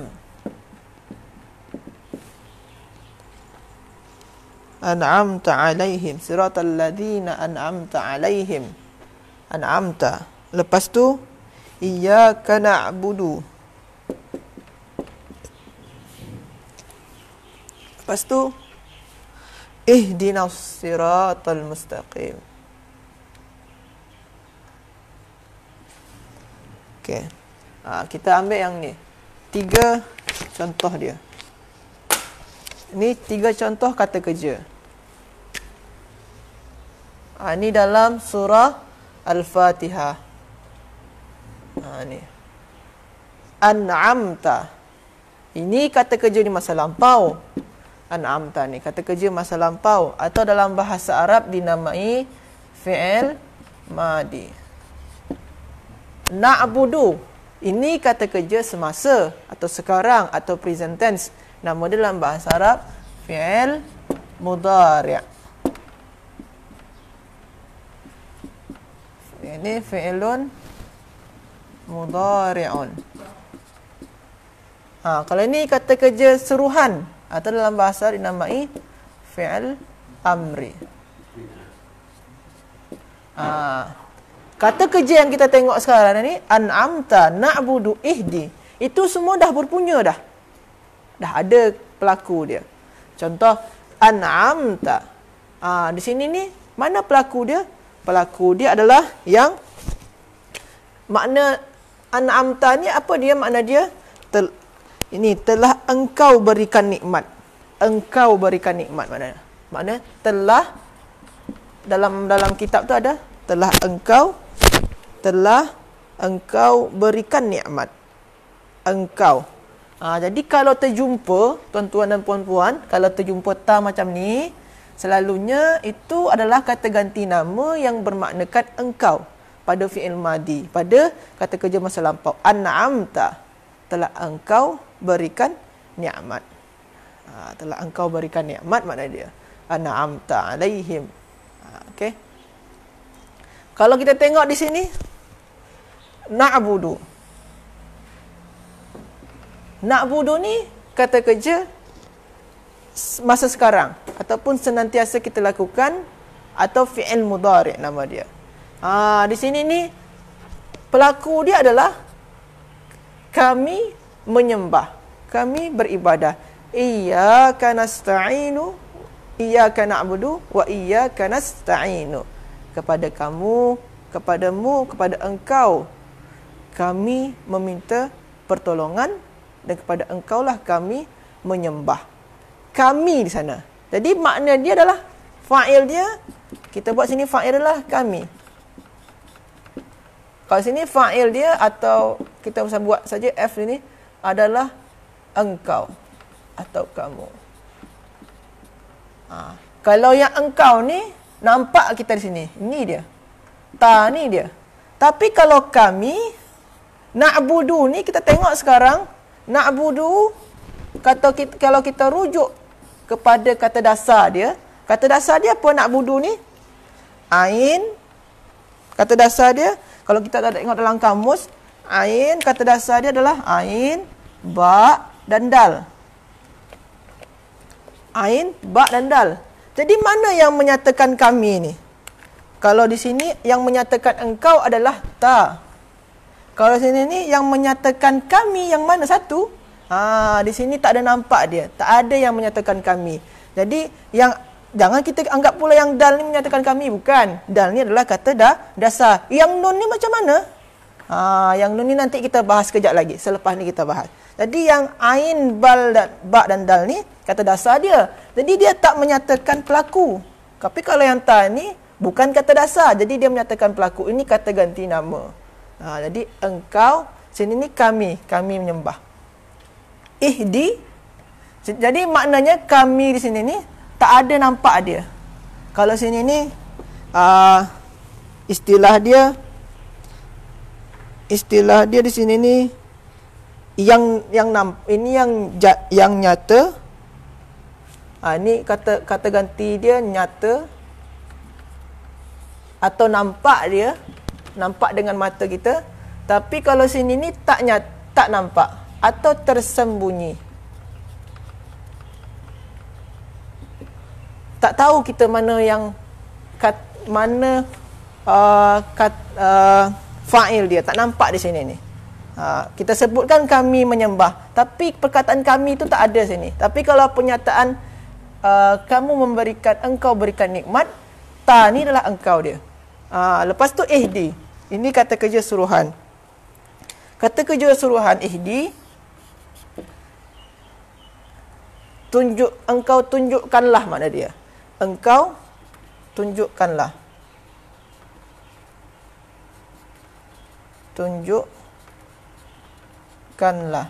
أنعمت عليهم صراط الذين أنعمت عليهم أنعمت لبس إياك نعبد لبس اهدنا الصراط المستقيم Okey. Ha, kita ambil yang ni. Tiga contoh dia. Ni tiga contoh kata kerja. Ha, ni dalam surah Al-Fatihah. Ah, ha, ni. An'amta. Ini kata kerja ni masa lampau. An'amta ni kata kerja masa lampau. Atau dalam bahasa Arab dinamai fi'il madi. Nak na'budu. Ini kata kerja semasa atau sekarang atau present tense. Nama dalam bahasa Arab fi'il mudari'. Ini fi'ilun mudari'un. Ha, kalau ini kata kerja seruhan atau dalam bahasa dinamai fi'il amri. Ha. Kata kerja yang kita tengok sekarang ni an'amta na'budu ihdi. Itu semua dah berpunya dah. Dah ada pelaku dia. Contoh an'amta. Ah di sini ni mana pelaku dia? Pelaku dia adalah yang makna an'amta ni apa dia makna dia? Tel, ini telah engkau berikan nikmat. Engkau berikan nikmat maknanya. Maknanya telah dalam dalam kitab tu ada telah engkau telah engkau berikan nikmat engkau ha, jadi kalau terjumpa tuan-tuan dan puan-puan kalau terjumpa ta macam ni selalunya itu adalah kata ganti nama yang bermakna kat engkau pada fi'il madi pada kata kerja masa lampau an'amta telah engkau berikan nikmat ha, telah engkau berikan nikmat makna dia an'amta alaihim ha, okey kalau kita tengok di sini nak nak Na'budu ni kata kerja masa sekarang ataupun senantiasa kita lakukan atau fi'il mudhari' nama dia. Ha, di sini ni pelaku dia adalah kami menyembah, kami beribadah. Iyyaka nasta'inu iyyaka na'budu wa iyyaka nasta'inu. Kepada kamu, kepadamu, kepada engkau kami meminta pertolongan dan kepada engkaulah kami menyembah. Kami di sana. Jadi makna dia adalah fa'il dia kita buat sini fa'il adalah kami. Kalau sini fa'il dia atau kita usah buat saja F ini adalah engkau atau kamu. Ha. Kalau yang engkau ni nampak kita di sini. Ini dia. Ta ni dia. Tapi kalau kami Na'budu ni kita tengok sekarang Na'budu kata kita, Kalau kita rujuk Kepada kata dasar dia Kata dasar dia apa na'budu ni? Ain Kata dasar dia Kalau kita tengok dalam kamus Ain kata dasar dia adalah Ain, ba dan dal Ain, ba dan dal Jadi mana yang menyatakan kami ni? Kalau di sini yang menyatakan engkau adalah ta' Kalau sini ni yang menyatakan kami yang mana satu? Ha, di sini tak ada nampak dia. Tak ada yang menyatakan kami. Jadi yang jangan kita anggap pula yang dal ni menyatakan kami bukan. Dal ni adalah kata dah dasar. Yang nun ni macam mana? Ha, yang nun ni nanti kita bahas kejap lagi. Selepas ni kita bahas. Jadi yang ain bal dan ba dan dal ni kata dasar dia. Jadi dia tak menyatakan pelaku. Tapi kalau yang ta ni bukan kata dasar. Jadi dia menyatakan pelaku. Ini kata ganti nama. Ha, jadi engkau sini ni kami, kami menyembah. Ihdi. Jadi maknanya kami di sini ni tak ada nampak dia. Kalau sini ni uh, istilah dia istilah dia di sini ni yang yang namp, ini yang yang nyata. Ha, ini kata kata ganti dia nyata atau nampak dia nampak dengan mata kita tapi kalau sini ni tak nyat, tak nampak atau tersembunyi tak tahu kita mana yang kat, mana uh, kat, uh, fa'il dia tak nampak di sini ni Ha, kita sebutkan kami menyembah tapi perkataan kami itu tak ada sini tapi kalau pernyataan uh, kamu memberikan engkau berikan nikmat ta ni adalah engkau dia ha, lepas tu ihdi ini kata kerja suruhan. Kata kerja suruhan ihdi tunjuk engkau tunjukkanlah makna dia. Engkau tunjukkanlah. tunjukkanlah.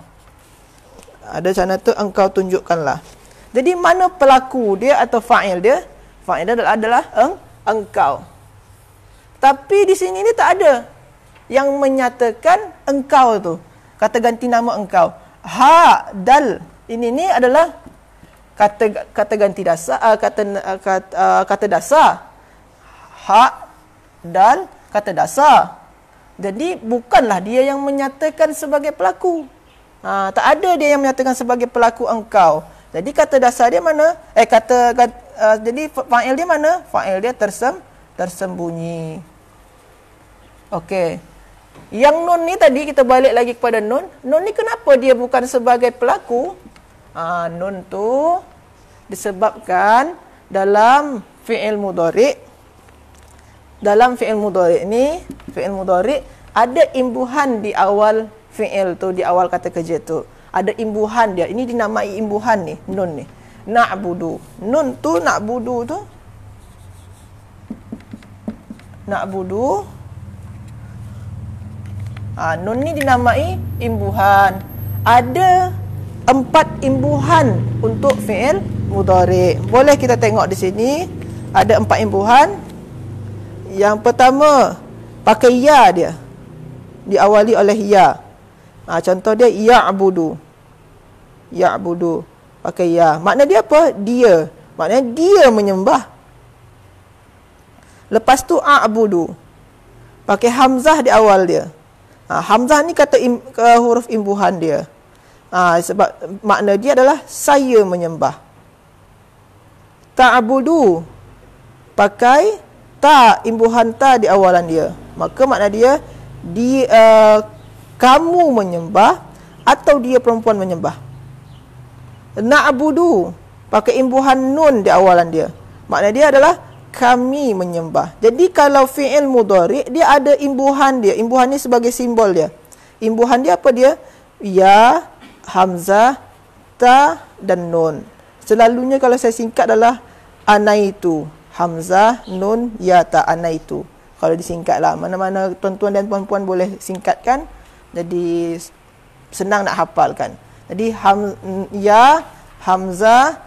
Ada sana tu engkau tunjukkanlah. Jadi mana pelaku dia atau fa'il dia? Fa'il dia adalah, adalah eng, engkau. Tapi di sini ni tak ada yang menyatakan engkau tu. Kata ganti nama engkau. Ha dal ini ni adalah kata kata ganti dasar uh, kata uh, kata, uh, kata dasar. Ha dal kata dasar. Jadi bukanlah dia yang menyatakan sebagai pelaku. Ha, tak ada dia yang menyatakan sebagai pelaku engkau. Jadi kata dasar dia mana? Eh kata, uh, jadi fa'il dia mana? Fa'il dia tersem tersembunyi. Okey. Yang nun ni tadi kita balik lagi kepada nun. Nun ni kenapa dia bukan sebagai pelaku? Ha, nun tu disebabkan dalam fi'il mudhari'. Dalam fi'il mudhari' ni, fi'il mudhari' ada imbuhan di awal fi'il tu, di awal kata kerja tu. Ada imbuhan dia. Ini dinamai imbuhan ni, nun ni. Nak budu. Nun tu nak budu tu. Nak budu. Nak budu ha, Nun ni dinamai imbuhan Ada empat imbuhan untuk fi'il mudarik Boleh kita tengok di sini Ada empat imbuhan Yang pertama Pakai ya dia Diawali oleh ya ha, Contoh dia ya'budu Ya'budu Pakai ya Makna dia apa? Dia Maknanya dia menyembah Lepas tu a'budu Pakai hamzah di awal dia Ha, Hamzah ni kata im, ke huruf imbuhan dia. Ha, sebab makna dia adalah saya menyembah. Ta'budu pakai ta imbuhan ta di awalan dia. Maka makna dia di uh, kamu menyembah atau dia perempuan menyembah. Na'budu pakai imbuhan nun di awalan dia. Makna dia adalah kami menyembah. Jadi kalau fi'il mudhari dia ada imbuhan dia. Imbuhan ni sebagai simbol dia. Imbuhan dia apa dia? Ya, hamzah, ta dan nun. Selalunya kalau saya singkat adalah Ana itu Hamzah, nun, ya, ta, Ana itu. Kalau disingkatlah mana-mana tuan-tuan dan puan-puan boleh singkatkan. Jadi senang nak hafalkan. Jadi ham ya, hamzah,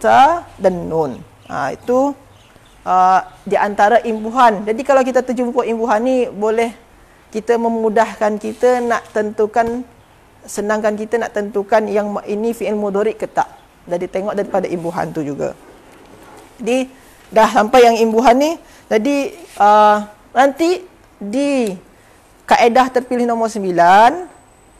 ta dan nun. Ha, itu uh, di antara imbuhan. Jadi kalau kita terjumpa imbuhan ni boleh kita memudahkan kita nak tentukan senangkan kita nak tentukan yang ini fi'il mudhari' ke tak. Jadi tengok daripada imbuhan tu juga. Jadi dah sampai yang imbuhan ni, jadi uh, nanti di kaedah terpilih nombor 9,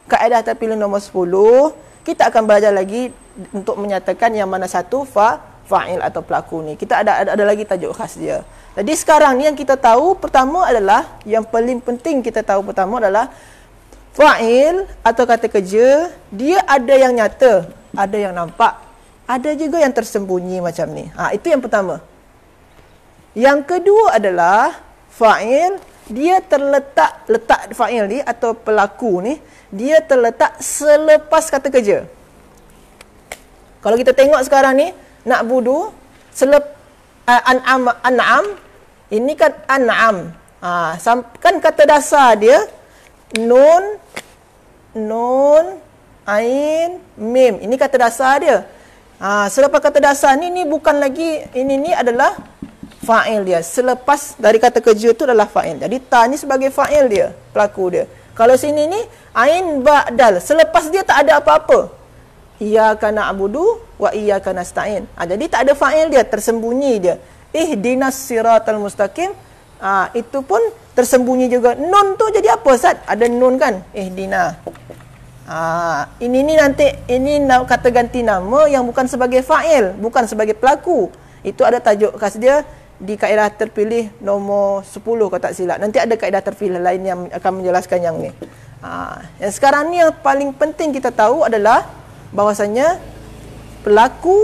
kaedah terpilih nombor 10, kita akan belajar lagi untuk menyatakan yang mana satu fa' fa'il atau pelaku ni. Kita ada, ada ada lagi tajuk khas dia. Jadi sekarang ni yang kita tahu pertama adalah yang paling penting kita tahu pertama adalah fa'il atau kata kerja dia ada yang nyata, ada yang nampak, ada juga yang tersembunyi macam ni. Ha, itu yang pertama. Yang kedua adalah fa'il dia terletak letak fa'il ni atau pelaku ni dia terletak selepas kata kerja. Kalau kita tengok sekarang ni, nak budu selep uh, an'am an'am ini kan an'am ha kan kata dasar dia nun nun ain mim ini kata dasar dia ha selepas kata dasar ni ni bukan lagi ini ni adalah fa'il dia selepas dari kata kerja tu adalah fa'il jadi ta ni sebagai fa'il dia pelaku dia kalau sini ni ain ba'dal selepas dia tak ada apa-apa Iyaka na'budu wa iyaka nasta'in. Ha, jadi tak ada fa'il dia, tersembunyi dia. Ihdinas eh, siratal mustaqim. Ha, itu pun tersembunyi juga. Nun tu jadi apa Ustaz? Ada nun kan? Ihdina. Eh, ha, ini ni nanti, ini nak kata ganti nama yang bukan sebagai fa'il. Bukan sebagai pelaku. Itu ada tajuk khas dia di kaedah terpilih nomor 10 kalau tak silap. Nanti ada kaedah terpilih lain yang akan menjelaskan yang ni. Ha, yang sekarang ni yang paling penting kita tahu adalah bahawasanya pelaku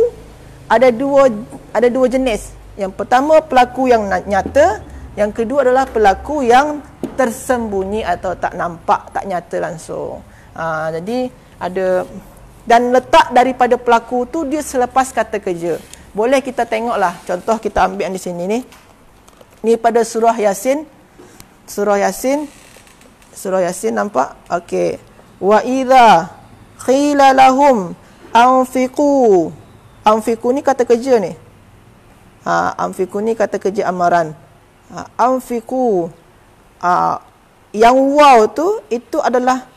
ada dua ada dua jenis. Yang pertama pelaku yang nyata, yang kedua adalah pelaku yang tersembunyi atau tak nampak, tak nyata langsung. Ha, jadi ada dan letak daripada pelaku tu dia selepas kata kerja. Boleh kita tengoklah contoh kita ambil yang di sini ni. Ni pada surah Yasin. Surah Yasin. Surah Yasin nampak? Okey. Wa idza Qila lahum anfiqu. Anfiqu ni kata kerja ni. Ha, anfiqu ni kata kerja amaran. Ha, anfiqu. Ha, yang wow tu, itu adalah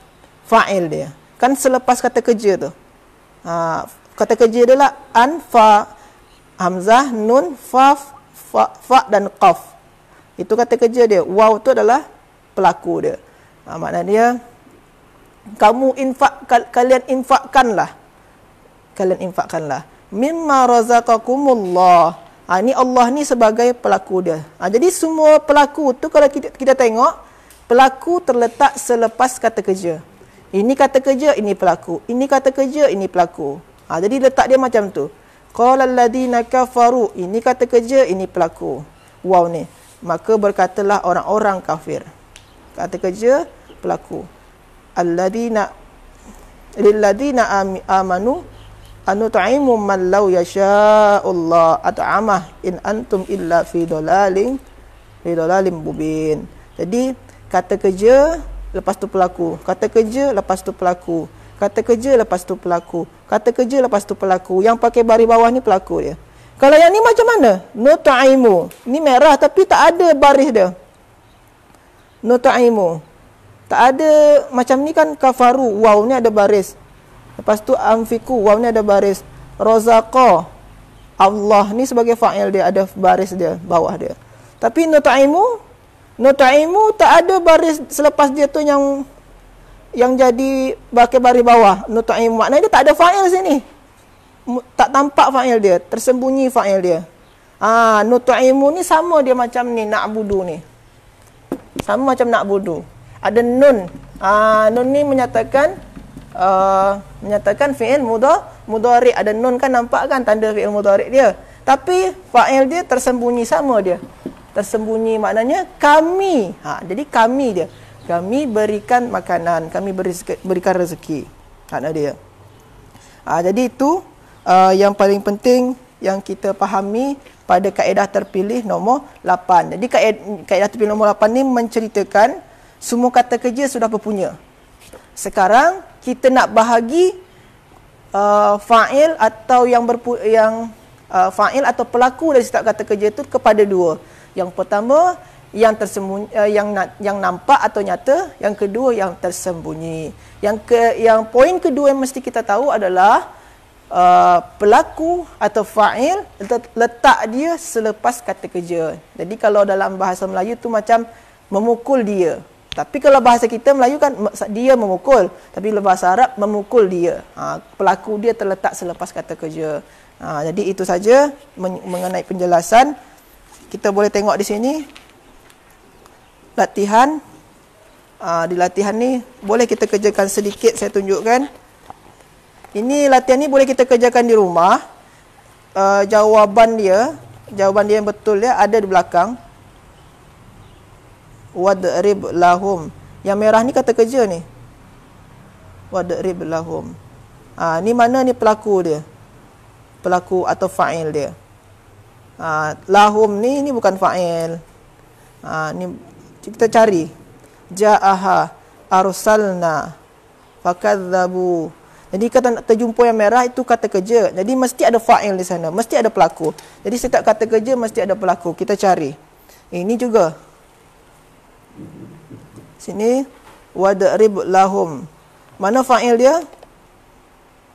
fa'il dia. Kan selepas kata kerja tu. Ha, kata kerja dia lah anfa. Hamzah, nun, faf, fa, fa dan qaf. Itu kata kerja dia. Wow tu adalah pelaku dia. Ha, maknanya dia kamu infak kalian infakkanlah kalian infakkanlah mimma razaqakumullah ha, ini Allah ni sebagai pelaku dia ha, jadi semua pelaku tu kalau kita, kita tengok pelaku terletak selepas kata kerja ini kata kerja ini pelaku ini kata kerja ini pelaku ha, jadi letak dia macam tu qala alladhina kafaru ini kata kerja ini pelaku wow ni maka berkatalah orang-orang kafir kata kerja pelaku alladina lilladina am, amanu anut'imu man law Allah, at'amah in antum illa fi dolalin fi dolalin bubin jadi kata kerja lepas tu pelaku kata kerja lepas tu pelaku kata kerja lepas tu pelaku kata kerja lepas tu pelaku yang pakai baris bawah ni pelaku dia kalau yang ni macam mana Nutaimu, ni merah tapi tak ada baris dia Nutaimu. Tak ada macam ni kan kafaru waw ni ada baris. Lepas tu amfiku waw ni ada baris. Razaqa Allah ni sebagai fa'il dia ada baris dia bawah dia. Tapi nutaimu nutaimu tak ada baris selepas dia tu yang yang jadi pakai baris bawah nutaimu. Maknanya dia tak ada fa'il sini. Tak tampak fa'il dia, tersembunyi fa'il dia. Ah, nutaimu ni sama dia macam ni nak budu ni. Sama macam nak budu ada nun. Uh, nun ni menyatakan uh, menyatakan fi'il mudah mudhari ada nun kan nampak kan tanda fi'il mudhari dia tapi fa'il dia tersembunyi sama dia tersembunyi maknanya kami ha, jadi kami dia kami berikan makanan kami berizki, berikan rezeki makna dia ha, jadi itu uh, yang paling penting yang kita fahami pada kaedah terpilih nombor 8 jadi kaedah, kaedah terpilih nombor 8 ni menceritakan semua kata kerja sudah berpunya. Sekarang kita nak bahagi uh, fa'il atau yang berpu- yang uh, fa'il atau pelaku dari setiap kata kerja itu kepada dua. Yang pertama yang tersembunyi uh, yang yang nampak atau nyata, yang kedua yang tersembunyi. Yang ke yang poin kedua yang mesti kita tahu adalah Uh, pelaku atau fa'il letak dia selepas kata kerja. Jadi kalau dalam bahasa Melayu tu macam memukul dia, tapi kalau bahasa kita Melayu kan dia memukul. Tapi bahasa Arab memukul dia. Ha, pelaku dia terletak selepas kata kerja. Ha, jadi itu saja mengenai penjelasan. Kita boleh tengok di sini. Latihan. Ha, di latihan ni boleh kita kerjakan sedikit saya tunjukkan. Ini latihan ni boleh kita kerjakan di rumah. Uh, jawapan dia, jawapan dia yang betul ya ada di belakang wadrib lahum. Yang merah ni kata kerja ni. Wadrib lahum. Ha, ni mana ni pelaku dia? Pelaku atau fa'il dia? Ha, lahum ni, ni bukan fa'il. Ha, ni kita cari. Ja'aha arsalna fakadzabu. Jadi kata nak terjumpa yang merah itu kata kerja. Jadi mesti ada fa'il di sana. Mesti ada pelaku. Jadi setiap kata kerja mesti ada pelaku. Kita cari. Ini eh, juga Sini wad'rib lahum. Mana fa'il dia?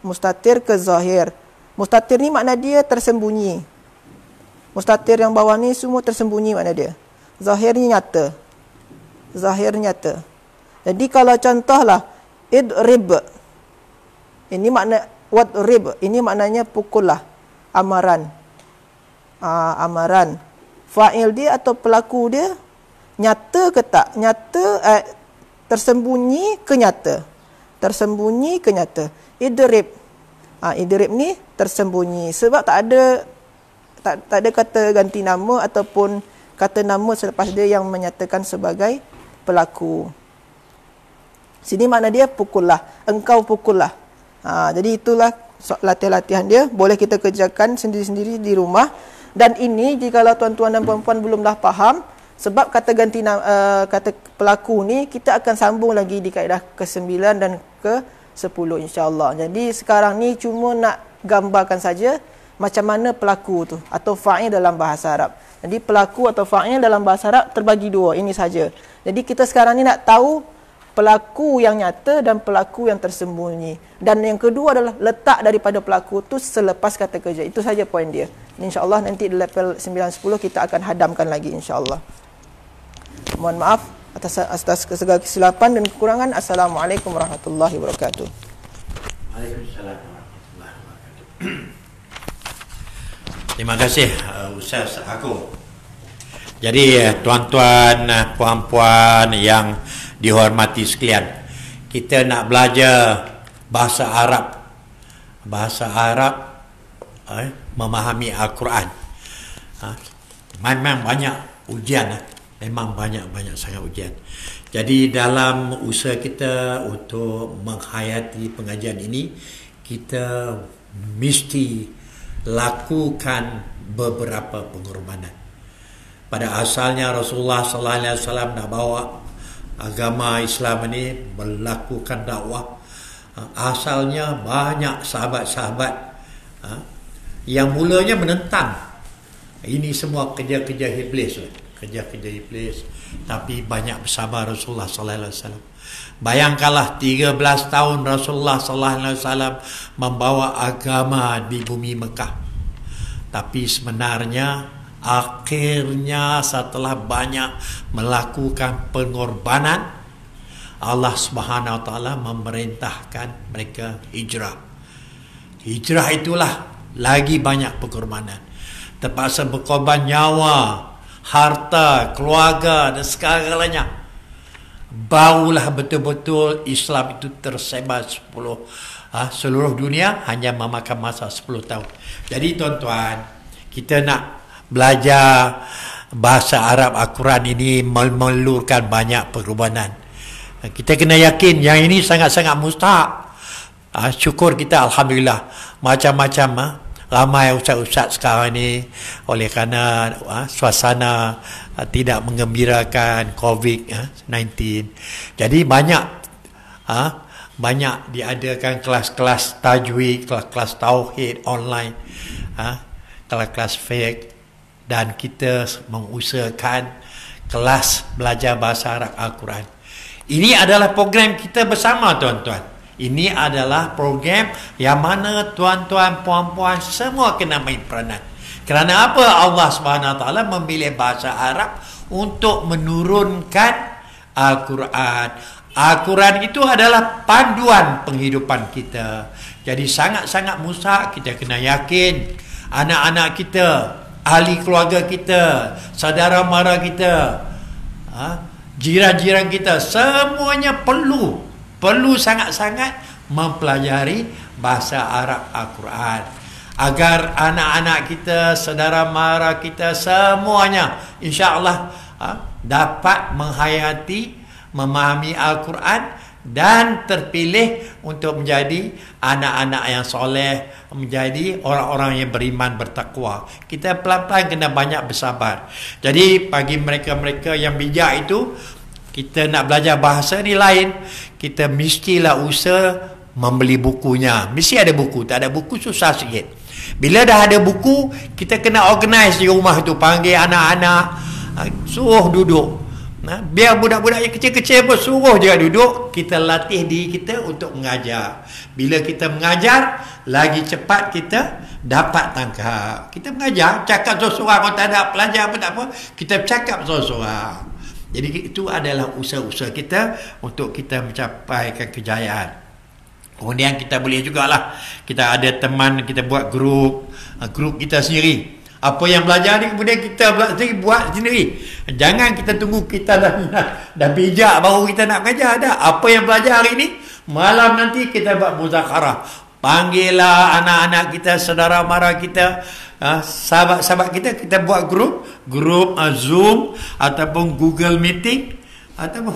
Mustatir ke zahir. Mustatir ni makna dia tersembunyi. Mustatir yang bawah ni semua tersembunyi makna dia. Zahir ni nyata. Zahir nyata. Jadi kalau contohlah idrib. Ini makna wad'rib. Ini maknanya pukullah, Amaran. Aa, ah, amaran. Fa'il dia atau pelaku dia nyata ke tak nyata eh, tersembunyi ke nyata tersembunyi ke nyata idrib ah ha, idrib ni tersembunyi sebab tak ada tak, tak ada kata ganti nama ataupun kata nama selepas dia yang menyatakan sebagai pelaku sini makna dia pukullah engkau pukullah ha, jadi itulah latihan-latihan dia boleh kita kerjakan sendiri-sendiri di rumah dan ini jika tuan-tuan dan puan-puan belumlah faham sebab kata ganti uh, kata pelaku ni kita akan sambung lagi di kaedah ke-9 dan ke-10 insya-Allah. Jadi sekarang ni cuma nak gambarkan saja macam mana pelaku tu atau fa'il dalam bahasa Arab. Jadi pelaku atau fa'il dalam bahasa Arab terbagi dua, ini saja. Jadi kita sekarang ni nak tahu pelaku yang nyata dan pelaku yang tersembunyi. Dan yang kedua adalah letak daripada pelaku tu selepas kata kerja. Itu saja poin dia. Insya-Allah nanti di level 9 10 kita akan hadamkan lagi insya-Allah. Mohon maaf atas, atas segala kesilapan dan kekurangan. Assalamualaikum warahmatullahi wabarakatuh. Terima kasih uh, Ustaz aku. Jadi uh, tuan-tuan, uh, puan-puan yang dihormati sekalian, kita nak belajar bahasa Arab. Bahasa Arab eh, memahami Al-Quran. Ha? Memang banyak ujian. Eh. Memang banyak-banyak sangat ujian. Jadi dalam usaha kita untuk menghayati pengajian ini, kita mesti lakukan beberapa pengorbanan. Pada asalnya Rasulullah sallallahu alaihi wasallam dah bawa agama Islam ini melakukan dakwah. Asalnya banyak sahabat-sahabat ah, yang mulanya menentang ini semua kerja-kerja iblis. -kerja kerja-kerja iblis tapi banyak bersabar Rasulullah sallallahu alaihi wasallam bayangkanlah 13 tahun Rasulullah sallallahu alaihi wasallam membawa agama di bumi Mekah tapi sebenarnya akhirnya setelah banyak melakukan pengorbanan Allah Subhanahu wa taala memerintahkan mereka hijrah hijrah itulah lagi banyak pengorbanan terpaksa berkorban nyawa har harta, keluarga dan segala-galanya. Barulah betul-betul Islam itu tersebar sepuluh ha, seluruh dunia hanya memakan masa sepuluh tahun. Jadi tuan-tuan, kita nak belajar bahasa Arab Al-Quran ini memerlukan banyak perubahan. Kita kena yakin yang ini sangat-sangat mustahak. Ha, syukur kita Alhamdulillah. Macam-macam ha, ramai ustaz-ustaz sekarang ni oleh kerana uh, suasana uh, tidak mengembirakan COVID-19. Ha, Jadi banyak uh, banyak diadakan kelas-kelas tajwid, kelas-kelas tauhid online, uh, kelas-kelas fake dan kita mengusahakan kelas belajar bahasa Arab Al-Quran. Ini adalah program kita bersama tuan-tuan. Ini adalah program yang mana tuan-tuan, puan-puan semua kena main peranan. Kerana apa Allah SWT memilih bahasa Arab untuk menurunkan Al-Quran. Al-Quran itu adalah panduan penghidupan kita. Jadi sangat-sangat musak kita kena yakin anak-anak kita, ahli keluarga kita, saudara mara kita, ha? jiran-jiran kita semuanya perlu perlu sangat-sangat mempelajari bahasa Arab Al-Quran agar anak-anak kita, saudara mara kita semuanya insya-Allah ha, dapat menghayati, memahami Al-Quran dan terpilih untuk menjadi anak-anak yang soleh, menjadi orang-orang yang beriman bertakwa. Kita pelan-pelan kena banyak bersabar. Jadi bagi mereka-mereka yang bijak itu kita nak belajar bahasa ni lain kita mestilah usaha membeli bukunya mesti ada buku tak ada buku susah sikit bila dah ada buku kita kena organize di rumah tu panggil anak-anak ha, suruh duduk Nah, ha, biar budak-budak yang kecil-kecil pun suruh dia duduk Kita latih diri kita untuk mengajar Bila kita mengajar Lagi cepat kita dapat tangkap Kita mengajar Cakap sorang-sorang Kalau tak ada pelajar apa tak apa Kita cakap sorang-sorang jadi itu adalah usaha-usaha kita untuk kita mencapai kejayaan. Kemudian kita boleh juga lah kita ada teman kita buat grup, ha, grup kita sendiri. Apa yang belajar ni kemudian kita sendiri buat sendiri. Jangan kita tunggu kita dah dah, dah bijak baru kita nak mengajar ada. Apa yang belajar hari ni malam nanti kita buat muzakarah Panggillah anak-anak kita, saudara mara kita, ah, sahabat-sahabat kita, kita buat grup, grup ah, Zoom ataupun Google Meeting ataupun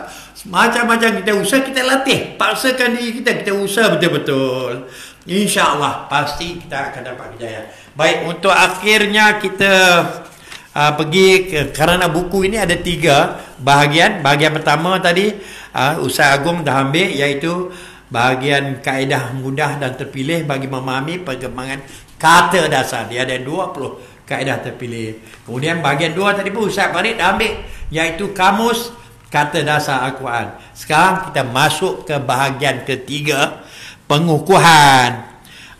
macam-macam kita usah kita latih, paksakan diri kita kita usah betul-betul. Insya-Allah pasti kita akan dapat kejayaan. Baik, untuk akhirnya kita Uh, pergi ke, kerana buku ini ada tiga bahagian. Bahagian pertama tadi uh, Ustaz Agung dah ambil iaitu bahagian kaedah mudah dan terpilih bagi memahami perkembangan kata dasar. Dia ada dua puluh kaedah terpilih. Kemudian bahagian 2 tadi pun Ustaz Farid dah ambil iaitu kamus kata dasar Al-Quran. Sekarang kita masuk ke bahagian ketiga pengukuhan.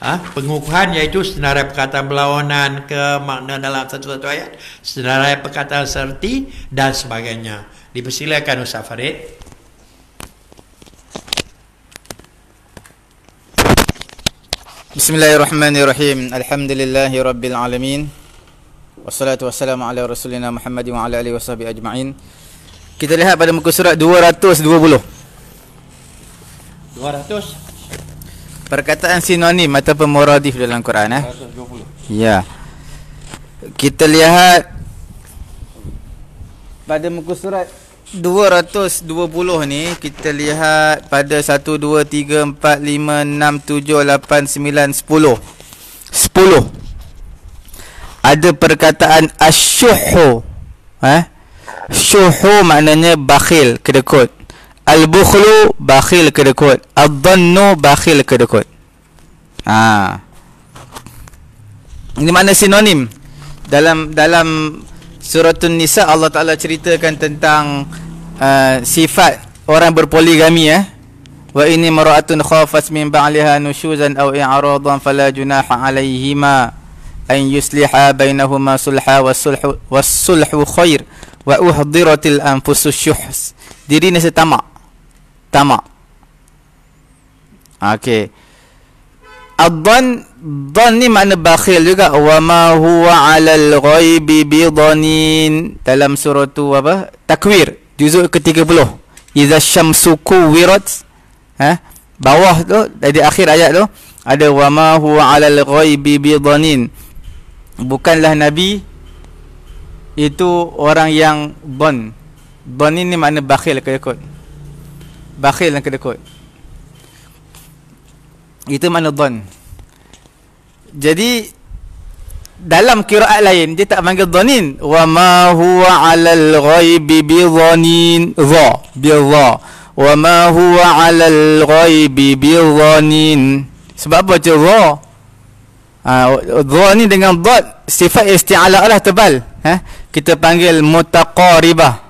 Ha? Pengukuhan iaitu senarai perkataan berlawanan ke makna dalam satu-satu ayat. Senarai perkataan serti dan sebagainya. Dipersilakan Ustaz Farid. Bismillahirrahmanirrahim. Alhamdulillahirabbil alamin. Wassalatu wassalamu ala rasulina Muhammad wa ala alihi washabi ajmain. Kita lihat pada muka surat 220. 200 perkataan sinonim ataupun muradif dalam Quran eh. 220. Ya. Kita lihat pada muka surat 220. 220 ni kita lihat pada 1234567891010 10 ada perkataan asyuhu eh syuhu maknanya bakhil kedekut al-bukhlu bakhil kedekut ad-dhannu bakhil kedekut ha ini mana sinonim dalam dalam suratun nisa Allah Taala ceritakan tentang Ah, sifat orang berpoligami eh wa ini maraatun khafas min ba'liha nushuzan aw i'radan fala junaha alayhima an yusliha bainahuma sulha was sulhu khair wa uhdiratil anfusus syuhs diri ni setamak tamak okey Adhan Dhan ni makna bakhil juga Wa ma huwa alal ghaibi bidhanin Dalam surah tu apa? Takwir juzuk ke-30 iza syamsu kuwirat eh bawah tu dari akhir ayat tu ada wama huwa alal ghaibi bidhanin bukanlah nabi itu orang yang bon bon ini makna bakhil kedekut bakhil dan kedekut itu makna bon? jadi dalam kiraat lain dia tak panggil dhanin wa ma huwa alal ghaibi bi dhanin dha bi dha wa ma huwa alal ghaibi bi dhanin sebab apa tu dha ha, dha ni dengan dhad sifat isti'ala lah tebal ha? kita panggil mutaqaribah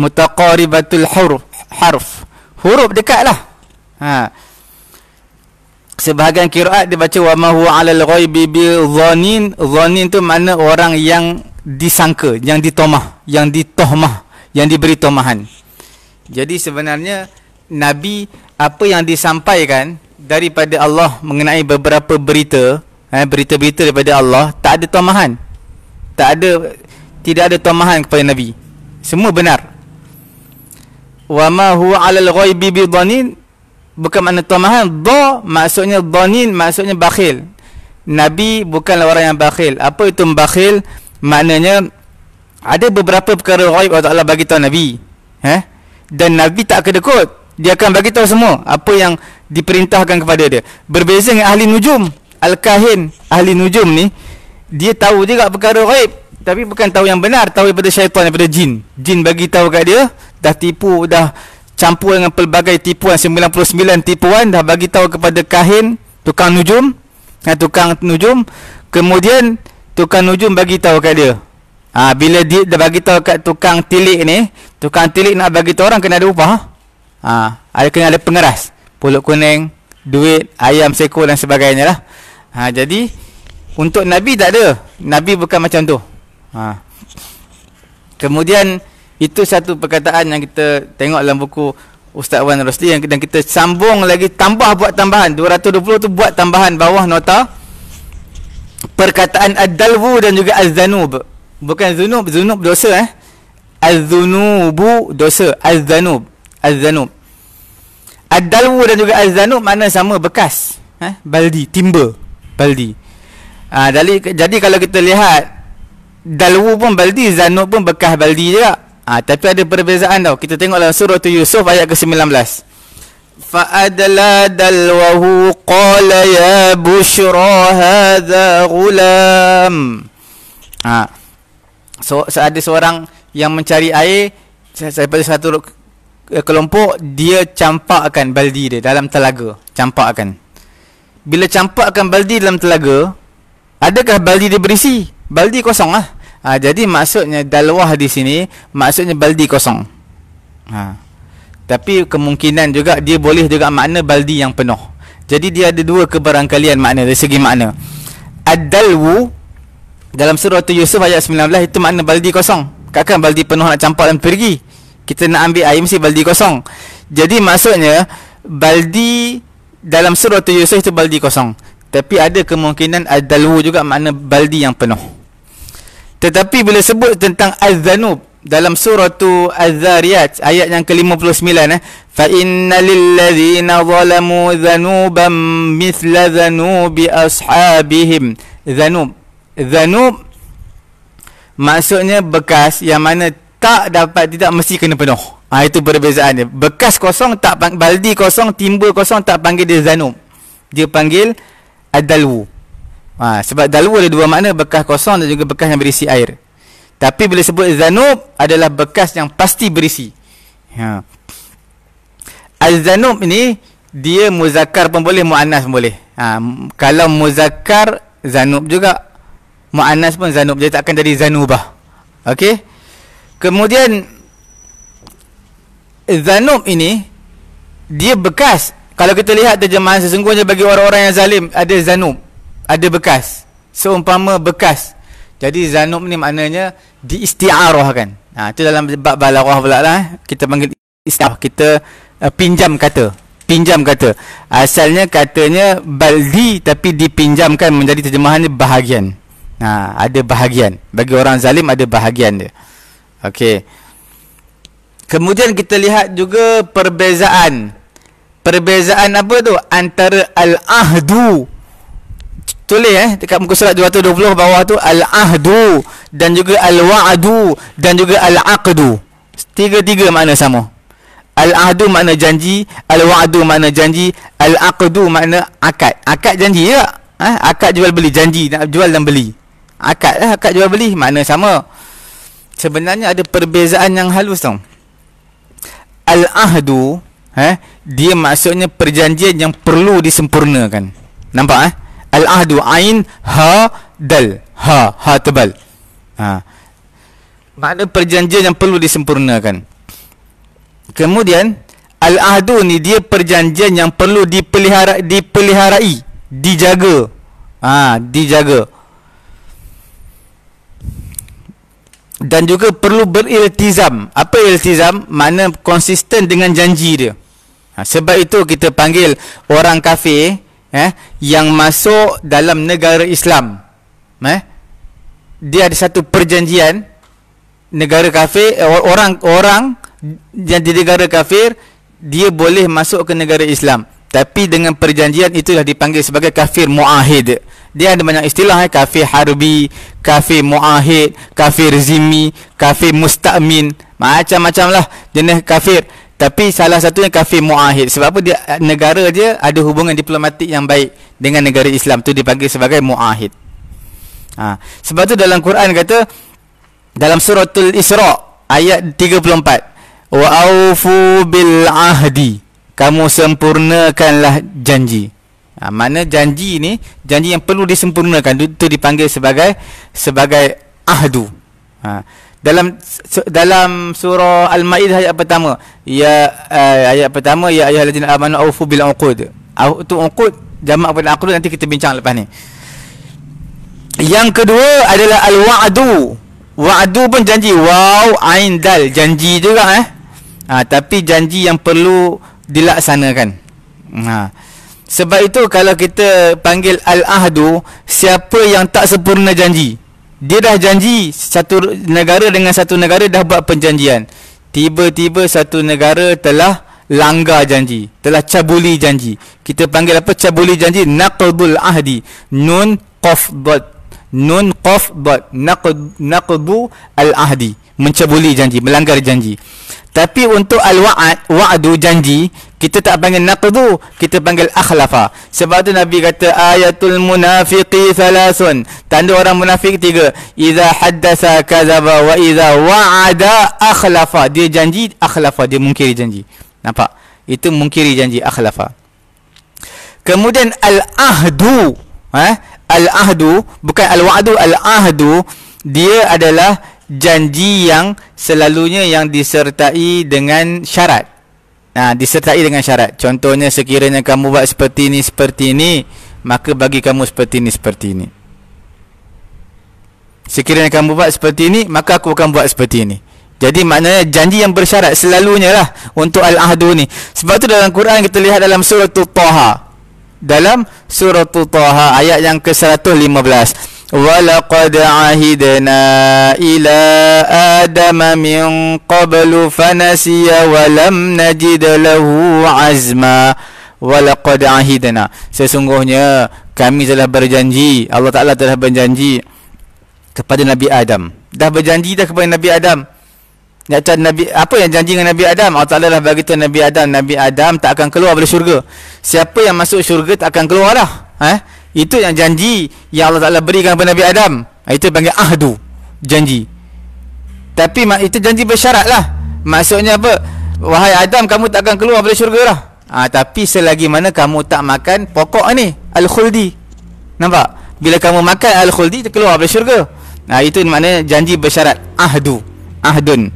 mutaqaribatul huruf harf huruf dekat lah ha sebahagian kiraat dia baca wa ma huwa alal ghaibi bi dhanin dhanin tu makna orang yang disangka yang ditomah yang ditohmah yang diberi tomahan jadi sebenarnya nabi apa yang disampaikan daripada Allah mengenai beberapa berita eh, berita-berita daripada Allah tak ada tomahan tak ada tidak ada tomahan kepada nabi semua benar wa ma huwa alal ghaibi bi dhanin bukan makna tamahan dha maksudnya dhanin maksudnya bakhil nabi bukanlah orang yang bakhil apa itu bakhil maknanya ada beberapa perkara gaib Allah Taala bagi tahu nabi eh dan nabi tak kedekut dia akan bagi tahu semua apa yang diperintahkan kepada dia berbeza dengan ahli nujum al-kahin ahli nujum ni dia tahu juga perkara gaib tapi bukan tahu yang benar tahu daripada syaitan daripada jin jin bagi tahu kat dia dah tipu dah campur dengan pelbagai tipuan 99 tipuan dah bagi tahu kepada kahin tukang nujum dan ha, tukang nujum kemudian tukang nujum bagi tahu kat dia ha, bila dia dah bagi tahu kat tukang tilik ni tukang tilik nak bagi tahu orang kena ada upah ha, ada kena ada pengeras pulut kuning duit ayam seko dan sebagainya lah ha, jadi untuk Nabi tak ada Nabi bukan macam tu ha. kemudian itu satu perkataan yang kita tengok dalam buku Ustaz Wan Rosli yang dan kita sambung lagi tambah buat tambahan 220 tu buat tambahan bawah nota perkataan ad-dalwu dan juga az-zanub bukan zunub zunub dosa eh az-zunubu dosa az-zanub az-zanub ad-dalwu dan juga az-zanub mana sama bekas eh baldi timba baldi ah ha, jadi kalau kita lihat dalwu pun baldi zanub pun bekas baldi juga Ha, tapi ada perbezaan tau. Kita tengoklah surah tu Yusuf ayat ke-19. Fa adala dal wa hu qala ya bushra hadha ghulam. Ha. So ada seorang yang mencari air daripada satu eh, kelompok dia campakkan baldi dia dalam telaga, campakkan. Bila campakkan baldi dalam telaga, adakah baldi dia berisi? Baldi kosong lah. Ha? Ha, jadi maksudnya dalwah di sini maksudnya baldi kosong. Ha. Tapi kemungkinan juga dia boleh juga makna baldi yang penuh. Jadi dia ada dua keberangkalian makna dari segi makna. Ad-dalwu dalam surah tu Yusuf ayat 19 itu makna baldi kosong. Kakak baldi penuh nak campak dan pergi. Kita nak ambil air mesti baldi kosong. Jadi maksudnya baldi dalam surah tu Yusuf itu baldi kosong. Tapi ada kemungkinan ad-dalwu juga makna baldi yang penuh. Tetapi bila sebut tentang azzanub dalam surah tu Az-Zariyat ayat yang ke-59 eh fa innal ladzina zalamu dhanuban mithla dhanubi ashabihim dhanub dhanub maksudnya bekas yang mana tak dapat tidak mesti kena penuh ha, itu perbezaannya bekas kosong tak baldi kosong timbul kosong tak panggil dia dhanub dia panggil adalwu Ha, sebab dalwa ada dua makna bekas kosong dan juga bekas yang berisi air. Tapi bila sebut zanub adalah bekas yang pasti berisi. Ha. Al-zanub ini dia muzakkar pun boleh muannas pun boleh. Ha, kalau muzakkar zanub juga muannas pun zanub jadi takkan jadi zanubah. Okey. Kemudian zanub ini dia bekas kalau kita lihat terjemahan sesungguhnya bagi orang-orang yang zalim ada zanub ada bekas seumpama bekas jadi zanub ni maknanya diisti'arahkan ha itu dalam bab balaghah pula lah eh. kita panggil istiarah kita uh, pinjam kata pinjam kata asalnya katanya baldi tapi dipinjamkan menjadi terjemahannya bahagian ha ada bahagian bagi orang zalim ada bahagian dia okey kemudian kita lihat juga perbezaan perbezaan apa tu antara al-ahdu tulis eh dekat muka surat 220 bawah tu al-ahdu dan juga al-wa'du dan juga al-aqdu. Tiga-tiga makna sama. Al-ahdu makna janji, al-wa'du makna janji, al-aqdu makna akad. Akad janji ya. Eh? akad jual beli janji nak jual dan beli. Akad lah eh? akad jual beli makna sama. Sebenarnya ada perbezaan yang halus tau. Al-ahdu eh dia maksudnya perjanjian yang perlu disempurnakan. Nampak eh? Al-ahdu ain ha dal ha ha tebal. Ha. Makna perjanjian yang perlu disempurnakan. Kemudian al-ahdu ni dia perjanjian yang perlu dipelihara dipeliharai, dijaga. Ha, dijaga. Dan juga perlu beriltizam. Apa iltizam? Makna konsisten dengan janji dia. Ha, sebab itu kita panggil orang kafir eh yang masuk dalam negara Islam eh dia ada satu perjanjian negara kafir eh, orang-orang yang di negara kafir dia boleh masuk ke negara Islam tapi dengan perjanjian itulah dipanggil sebagai kafir muahid dia ada banyak istilah eh? kafir harbi kafir muahid kafir zimi kafir musta'min macam-macam lah jenis kafir tapi salah satunya kafir muahid sebab apa dia negara dia ada hubungan diplomatik yang baik dengan negara Islam tu dipanggil sebagai muahid ha. sebab tu dalam Quran kata dalam suratul Isra ayat 34 wa aufu bil ahdi kamu sempurnakanlah janji ha, mana janji ni janji yang perlu disempurnakan itu dipanggil sebagai sebagai ahdu ha dalam dalam surah al-maidah ayat pertama ya uh, ayat pertama ya ayyuhallazina amanu aufu bil uqud tu uqud jamak pada aqud nanti kita bincang lepas ni yang kedua adalah al-wa'du wa'du pun janji Wow, ain dal janji juga eh ha, tapi janji yang perlu dilaksanakan ha sebab itu kalau kita panggil al-ahdu siapa yang tak sempurna janji dia dah janji satu negara dengan satu negara dah buat perjanjian. Tiba-tiba satu negara telah langgar janji, telah cabuli janji. Kita panggil apa cabuli janji? Naqdul ahdi. Nun qaf dad. Nun qaf dad. Naqd naqdu al ahdi. Mencabuli janji, melanggar janji. Tapi untuk al-wa'ad, wa'adu janji, kita tak panggil naqdu, kita panggil akhlafa. Sebab tu Nabi kata ayatul munafiqi thalathun. Tanda orang munafik tiga. Iza haddasa kazaba wa iza wa'ada akhlafa. Dia janji akhlafa, dia mungkiri janji. Nampak? Itu mungkiri janji akhlafa. Kemudian al-ahdu. Eh? Al-ahdu bukan al wadu al-ahdu dia adalah janji yang selalunya yang disertai dengan syarat. Nah, disertai dengan syarat. Contohnya sekiranya kamu buat seperti ini seperti ini, maka bagi kamu seperti ini seperti ini. Sekiranya kamu buat seperti ini, maka aku akan buat seperti ini. Jadi maknanya janji yang bersyarat selalunya lah untuk al-ahdu ni. Sebab tu dalam Quran kita lihat dalam surah Taha. Dalam surah Taha ayat yang ke-115. ولقد عهدنا إلى آدم من قبل فنسي ولم نجد له عزما ولقد عهدنا sesungguhnya kami telah berjanji Allah Taala telah berjanji kepada Nabi Adam dah berjanji dah kepada Nabi Adam Nabi apa yang janji dengan Nabi Adam? Allah Taala dah bagi Nabi Adam, Nabi Adam tak akan keluar dari syurga. Siapa yang masuk syurga tak akan keluar dah. Eh? Itu yang janji yang Allah Taala berikan kepada Nabi Adam. Ha, itu panggil ahdu, janji. Tapi itu janji bersyarat lah. Maksudnya apa? Wahai Adam, kamu tak akan keluar dari syurga lah. Ha, tapi selagi mana kamu tak makan pokok ni, Al-Khuldi. Nampak? Bila kamu makan Al-Khuldi, keluar dari syurga. Nah, ha, itu maknanya janji bersyarat. Ahdu. Ahdun.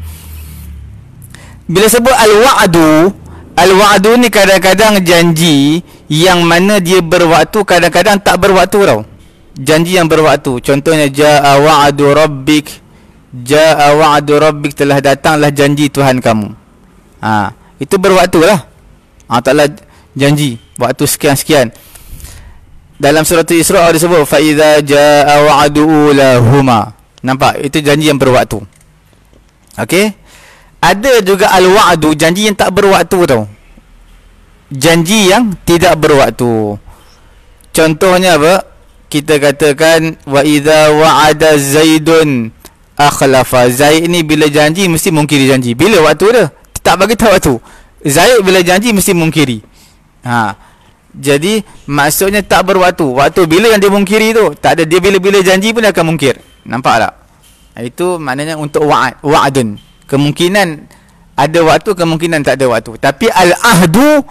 Bila sebut Al-Wa'adu, Al-Wa'adu ni kadang-kadang janji, yang mana dia berwaktu kadang-kadang tak berwaktu tau janji yang berwaktu contohnya jaa wa'du rabbik jaa wa'du rabbik telah datanglah janji Tuhan kamu ha itu berwaktulah ha taklah janji waktu sekian-sekian dalam surat Isra ada sebut fa iza jaa wa'du ulahuma nampak itu janji yang berwaktu okey ada juga al-wa'du janji yang tak berwaktu tau janji yang tidak berwaktu. Contohnya apa? Kita katakan wa idza wa'ada Zaidun akhlafa. Zaid ni bila janji mesti mungkiri janji. Bila waktu dia? Tak bagi tahu waktu. Zaid bila janji mesti mungkiri. Ha. Jadi maksudnya tak berwaktu. Waktu bila yang dia mungkiri tu? Tak ada dia bila-bila janji pun dia akan mungkir. Nampak tak? Ha, itu maknanya untuk wa'ad, wa'adun. Kemungkinan ada waktu, kemungkinan tak ada waktu. Tapi al-ahdu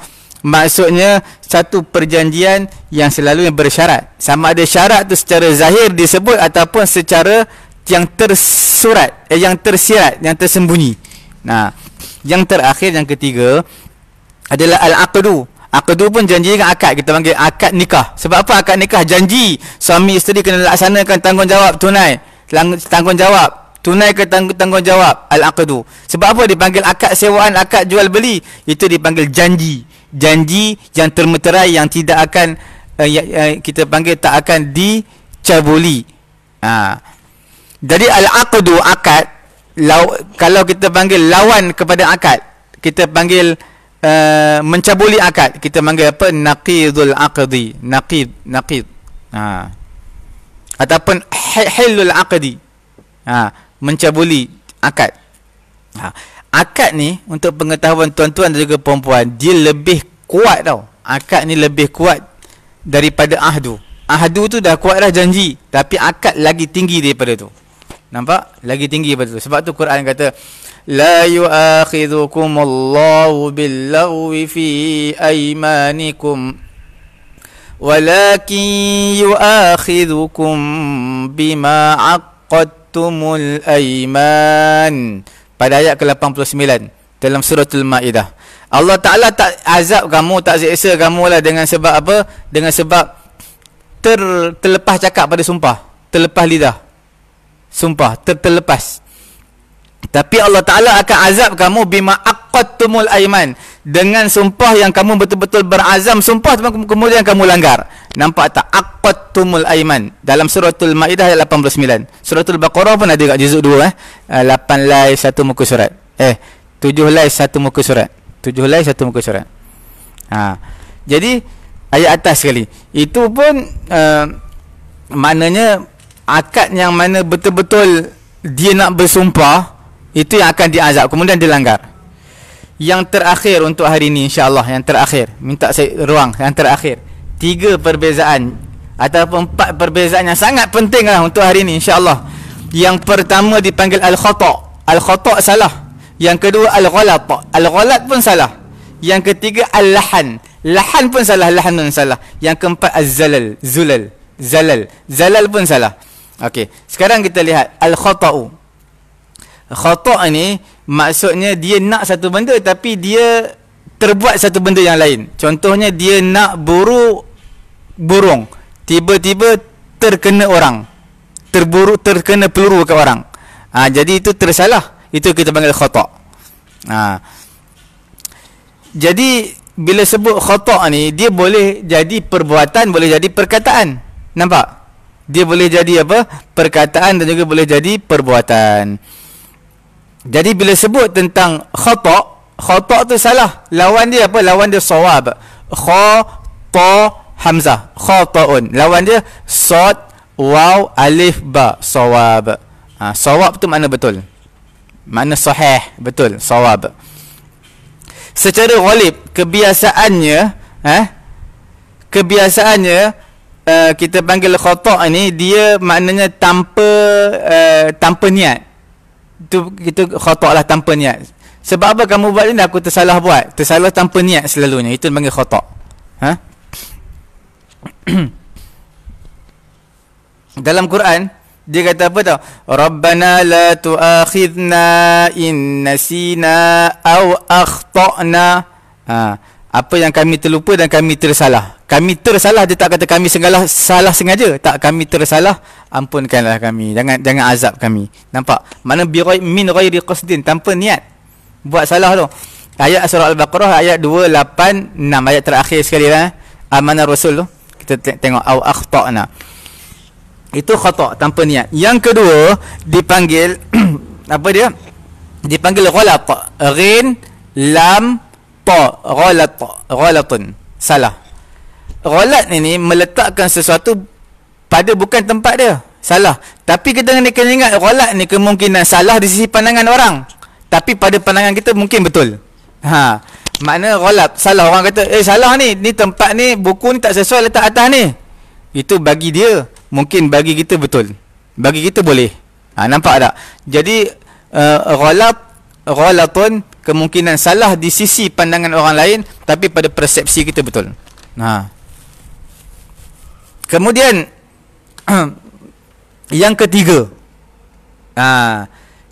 maksudnya satu perjanjian yang selalu yang bersyarat sama ada syarat tu secara zahir disebut ataupun secara yang tersurat eh, yang tersirat yang tersembunyi nah yang terakhir yang ketiga adalah al-aqdu Akadu pun janji dengan akad Kita panggil akad nikah Sebab apa akad nikah? Janji Suami isteri kena laksanakan tanggungjawab tunai Tanggungjawab Tunai ke tanggungjawab Al-Aqadu Sebab apa dipanggil akad sewaan Akad jual beli Itu dipanggil janji janji yang termeterai yang tidak akan uh, ya, uh, kita panggil tak akan dicabuli. Ha. Jadi al-aqdu akad law, kalau kita panggil lawan kepada akad, kita panggil uh, mencabuli akad, kita panggil apa? naqidul aqdi, naqid, naqid. Ha. Ataupun hilul aqdi. Ha, mencabuli akad. Ha akad ni untuk pengetahuan tuan-tuan dan juga puan-puan dia lebih kuat tau akad ni lebih kuat daripada ahdu ahdu tu dah kuat dah janji tapi akad lagi tinggi daripada tu nampak lagi tinggi daripada tu sebab tu Quran kata لا يؤاخذكم الله باللغو في أيمانكم ولكن يؤاخذكم بما عقدتم الأيمان pada ayat ke-89 dalam surah Al-Maidah. Allah Taala tak azab kamu, tak seksa kamu lah dengan sebab apa? Dengan sebab ter, terlepas cakap pada sumpah, terlepas lidah. Sumpah ter, terlepas. Tapi Allah Taala akan azab kamu bima aqattumul aiman dengan sumpah yang kamu betul-betul berazam sumpah tapi kemudian kamu langgar. Nampak tak? Aqtatumul aiman dalam suratul Maidah ayat 89. Suratul Baqarah pun ada kat juzuk 2 eh. 8 eh, lai satu muka surat. Eh, 7 lai satu muka surat. 7 lai satu muka surat. Ha. Jadi ayat atas sekali. Itu pun uh, maknanya akad yang mana betul-betul dia nak bersumpah itu yang akan diazab kemudian dilanggar yang terakhir untuk hari ini insyaallah yang terakhir minta saya ruang yang terakhir tiga perbezaan ataupun empat perbezaan yang sangat penting lah untuk hari ini insyaallah yang pertama dipanggil al khata al khata salah yang kedua al ghalat al ghalat pun salah yang ketiga al lahan lahan pun salah lahan pun salah yang keempat az zalal zulal zalal zalal pun salah okey sekarang kita lihat al khata khata ni Maksudnya dia nak satu benda tapi dia terbuat satu benda yang lain. Contohnya dia nak buru burung. Tiba-tiba terkena orang. Terburu terkena peluru ke orang. Ha, jadi itu tersalah. Itu kita panggil khotak. Ha. Jadi bila sebut khotak ni dia boleh jadi perbuatan, boleh jadi perkataan. Nampak? Dia boleh jadi apa? Perkataan dan juga boleh jadi Perbuatan. Jadi bila sebut tentang khotok, khotok tu salah. Lawan dia apa? Lawan dia sawab. Kho, to, hamzah. Khotoun. Lawan dia sod, waw, alif, ba. Sawab. Ha, sawab tu mana betul? Mana sahih? Betul. Sawab. Secara ghalib, kebiasaannya, ha? eh, kebiasaannya, uh, kita panggil khotok ni, dia maknanya tanpa, uh, tanpa niat tu kita khotoklah tanpa niat. Sebab apa kamu buat ni aku tersalah buat? Tersalah tanpa niat selalunya. Itu panggil khotok. Ha? Dalam Quran dia kata apa tau? Rabbana la tu'akhidna in nasina aw akhtana. Ha apa yang kami terlupa dan kami tersalah kami tersalah dia tak kata kami segala salah sengaja tak kami tersalah ampunkanlah kami jangan jangan azab kami nampak mana bi min ghairi qasdin tanpa niat buat salah tu ayat surah al-baqarah ayat 286 ayat terakhir sekali lah amanah rasul tu kita tengok au akhtana itu khata tanpa niat yang kedua dipanggil apa dia dipanggil ghalat ghin lam ghalata ghalata ghalatun salah ghalat ni ni meletakkan sesuatu pada bukan tempat dia salah tapi kita kena, kena ingat ghalat ni kemungkinan salah di sisi pandangan orang tapi pada pandangan kita mungkin betul ha makna ghalat salah orang kata eh salah ni ni tempat ni buku ni tak sesuai letak atas ni itu bagi dia mungkin bagi kita betul bagi kita boleh ha, nampak tak jadi uh, ghalat ghalatun kemungkinan salah di sisi pandangan orang lain tapi pada persepsi kita betul. Nah. Ha. Kemudian yang ketiga. Ha.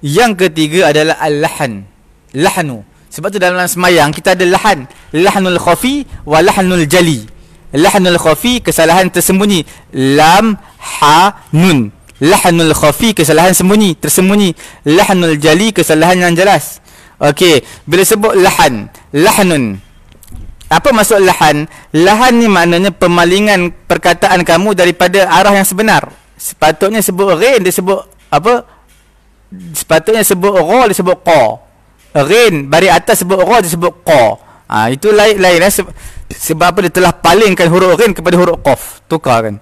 yang ketiga adalah al-lahan. Lahnu. Sebab tu dalam semayang kita ada lahan, lahnul khafi wa lahnul jali. Lahnul khafi kesalahan tersembunyi lam ha nun. Lahanul khafi kesalahan sembunyi, tersembunyi. Lahanul jali kesalahan yang jelas. Okey, bila sebut lahan, Lahanun. Apa maksud lahan? Lahan ni maknanya pemalingan perkataan kamu daripada arah yang sebenar. Sepatutnya sebut rain dia sebut apa? Sepatutnya sebut ra dia sebut qa. Rain Bari atas sebut ra dia sebut qa. Ha, itu lain-lain eh. sebab apa dia telah palingkan huruf rain kepada huruf qaf. Tukar kan.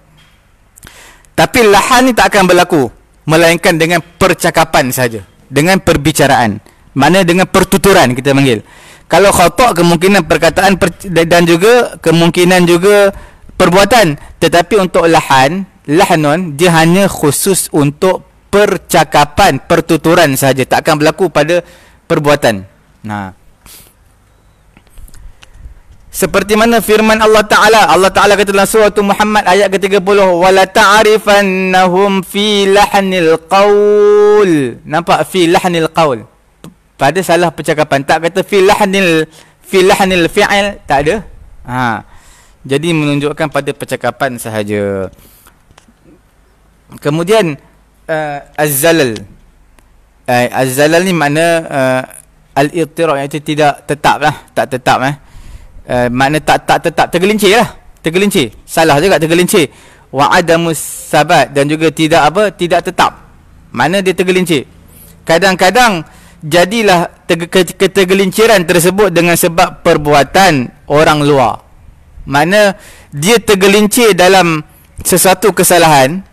Tapi lahan ni tak akan berlaku Melainkan dengan percakapan saja Dengan perbicaraan Mana dengan pertuturan kita panggil Kalau khotok kemungkinan perkataan per, Dan juga kemungkinan juga perbuatan Tetapi untuk lahan lahanon, dia hanya khusus untuk percakapan Pertuturan saja tak akan berlaku pada perbuatan Nah seperti mana firman Allah Ta'ala Allah Ta'ala kata dalam surah tu Muhammad ayat ke-30 Wala ta'arifannahum fi lahnil qawul Nampak? Fi lahnil qawul Pada salah percakapan Tak kata fi lahnil Fi lahnil fi'il Tak ada ha. Jadi menunjukkan pada percakapan sahaja Kemudian uh, Az-Zalal uh, Az-Zalal ni makna uh, eh, Al-Iqtirah iaitu tidak tetap lah Tak tetap eh uh, makna tak tak tetap tergelincir lah tergelincir salah juga tergelincir wa adamus sabat dan juga tidak apa tidak tetap mana dia tergelincir kadang-kadang jadilah ketergelinciran tersebut dengan sebab perbuatan orang luar mana dia tergelincir dalam sesuatu kesalahan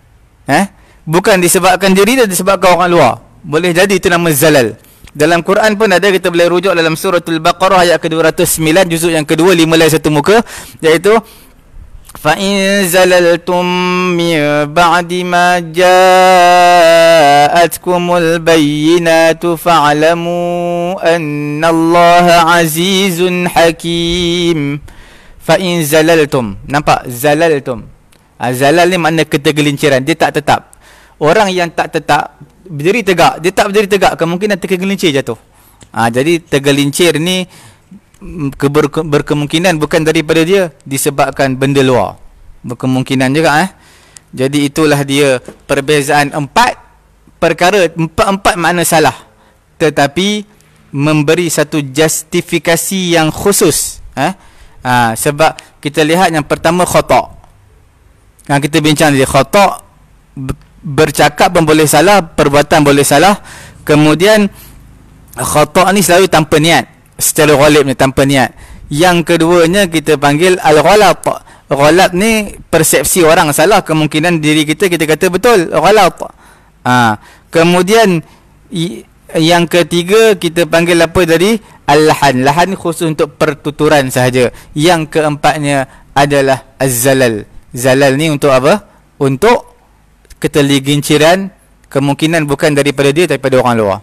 eh bukan disebabkan diri dan disebabkan orang luar boleh jadi itu nama zalal dalam Quran pun ada kita boleh rujuk dalam surah Al-Baqarah ayat ke-209 juzuk yang kedua lima lain satu muka iaitu fa in zalaltum min ba'di ma ja'atkumul bayyinatu fa'lamu annallaha azizun hakim fa in zalaltum nampak zalaltum azalal ah, ni makna ketergelinciran Dia tak tetap Orang yang tak tetap berdiri tegak. Dia tak berdiri tegak, kemungkinan tergelincir jatuh. Ha, jadi tergelincir ni mm, keber, berkemungkinan bukan daripada dia disebabkan benda luar. Berkemungkinan juga eh. Jadi itulah dia perbezaan empat perkara empat-empat makna salah. Tetapi memberi satu justifikasi yang khusus eh. Ha, sebab kita lihat yang pertama khotak. Yang ha, kita bincang tadi khotak bercakap pun boleh salah, perbuatan boleh salah. Kemudian khata' ni selalu tanpa niat. Secara ni tanpa niat. Yang keduanya kita panggil al-ghalat. Ghalat ni persepsi orang salah, kemungkinan diri kita kita kata betul, ghalat. ha. kemudian yang ketiga kita panggil apa tadi? Al-lahan. Lahan khusus untuk pertuturan sahaja. Yang keempatnya adalah az-zalal. Zalal ni untuk apa? Untuk ketergelinciran kemungkinan bukan daripada dia tapi daripada orang luar.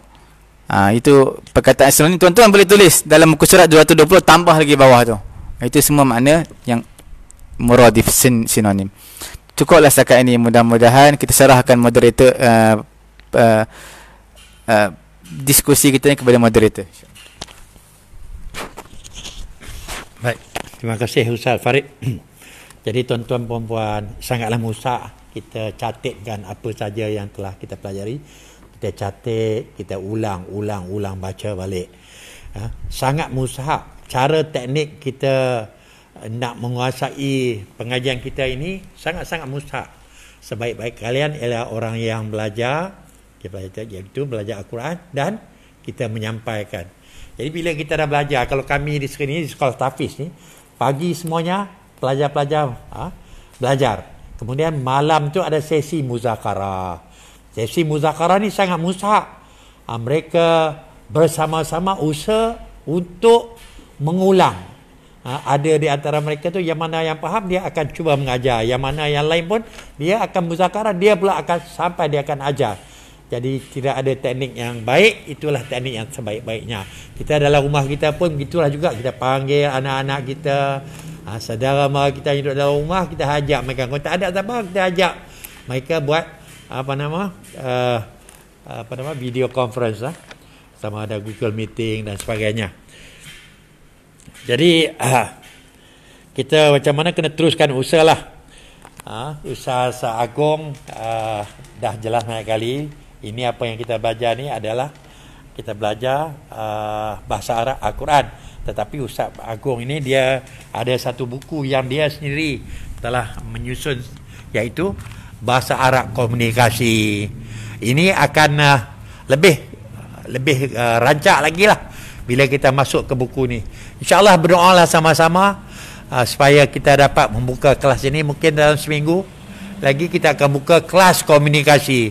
Ha, itu perkataan asal ni tuan-tuan boleh tulis dalam muka surat 220 tambah lagi bawah tu. Itu semua makna yang muradif sin sinonim. Cukuplah setakat ini mudah-mudahan kita serahkan moderator uh, uh, uh, diskusi kita ni kepada moderator. Baik, terima kasih Ustaz Farid. Jadi tuan-tuan puan-puan sangatlah musa kita catatkan apa saja yang telah kita pelajari kita catat kita ulang ulang ulang baca balik ha? sangat mushaf cara teknik kita eh, nak menguasai pengajian kita ini sangat-sangat mustahak. Sebaik-baik kalian ialah orang yang belajar, kita belajar itu belajar Al-Quran dan kita menyampaikan. Jadi bila kita dah belajar, kalau kami di sini di sekolah Tafis ni, pagi semuanya pelajar-pelajar ha, belajar. Kemudian malam tu ada sesi muzakarah. Sesi muzakarah ni sangat musah. Ha, mereka bersama-sama usaha untuk mengulang. Ha, ada di antara mereka tu yang mana yang faham dia akan cuba mengajar. Yang mana yang lain pun dia akan muzakarah dia pula akan sampai dia akan ajar. Jadi tidak ada teknik yang baik itulah teknik yang sebaik-baiknya. Kita dalam rumah kita pun begitulah juga kita panggil anak-anak kita, ha, saudara mara kita yang duduk dalam rumah kita ajak mereka. Kalau tak ada apa kita ajak mereka buat apa nama? Uh, apa nama video conference lah. Sama ada Google Meeting dan sebagainya. Jadi kita macam mana kena teruskan usaha lah. Ha, usaha seagung uh, dah jelas banyak kali ini apa yang kita belajar ni adalah kita belajar uh, bahasa Arab Al-Quran tetapi Ustaz Agung ini dia ada satu buku yang dia sendiri telah menyusun iaitu bahasa Arab komunikasi ini akan uh, lebih lebih uh, rancak lagi lah bila kita masuk ke buku ni insyaAllah berdoa lah sama-sama uh, supaya kita dapat membuka kelas ini mungkin dalam seminggu lagi kita akan buka kelas komunikasi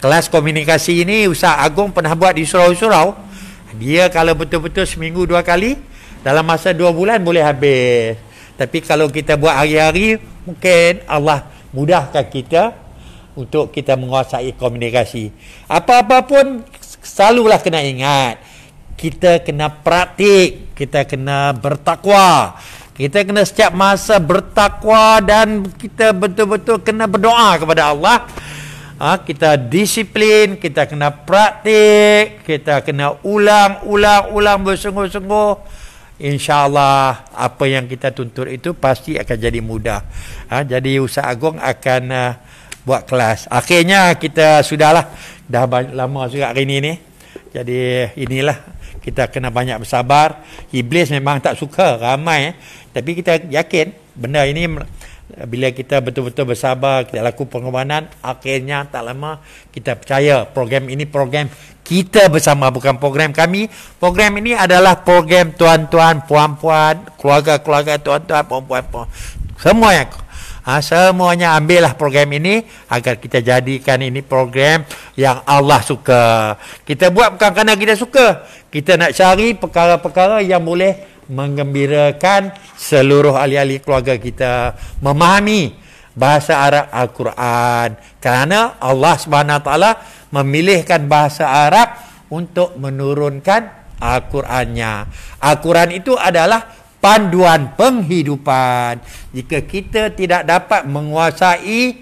kelas komunikasi ini Ustaz Agung pernah buat di surau-surau dia kalau betul-betul seminggu dua kali dalam masa dua bulan boleh habis tapi kalau kita buat hari-hari mungkin Allah mudahkan kita untuk kita menguasai komunikasi apa-apa pun selalulah kena ingat kita kena praktik kita kena bertakwa kita kena setiap masa bertakwa dan kita betul-betul kena berdoa kepada Allah ha, kita disiplin, kita kena praktik, kita kena ulang, ulang, ulang bersungguh-sungguh. InsyaAllah apa yang kita tuntut itu pasti akan jadi mudah. Ha, jadi Ustaz Agong akan uh, buat kelas. Akhirnya kita sudahlah. Dah banyak, lama juga hari ini ni. Jadi inilah kita kena banyak bersabar. Iblis memang tak suka ramai. Eh. Tapi kita yakin benda ini bila kita betul-betul bersabar kita laku pengorbanan akhirnya tak lama kita percaya program ini program kita bersama bukan program kami program ini adalah program tuan-tuan puan-puan keluarga-keluarga tuan-tuan puan-puan Semuanya, ha, semuanya ambillah program ini agar kita jadikan ini program yang Allah suka kita buat bukan kerana kita suka kita nak cari perkara-perkara yang boleh Mengembirakan seluruh ahli-ahli keluarga kita memahami bahasa Arab Al-Quran kerana Allah SWT memilihkan bahasa Arab untuk menurunkan Al-Qurannya. Al-Quran itu adalah panduan penghidupan. Jika kita tidak dapat menguasai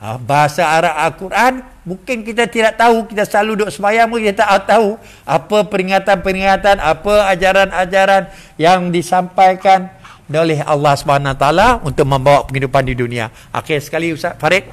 ah, bahasa Arab Al-Quran, Mungkin kita tidak tahu Kita selalu duduk sembahyang pun kita tak tahu Apa peringatan-peringatan Apa ajaran-ajaran Yang disampaikan oleh Allah SWT Untuk membawa kehidupan di dunia Akhir sekali Ustaz Farid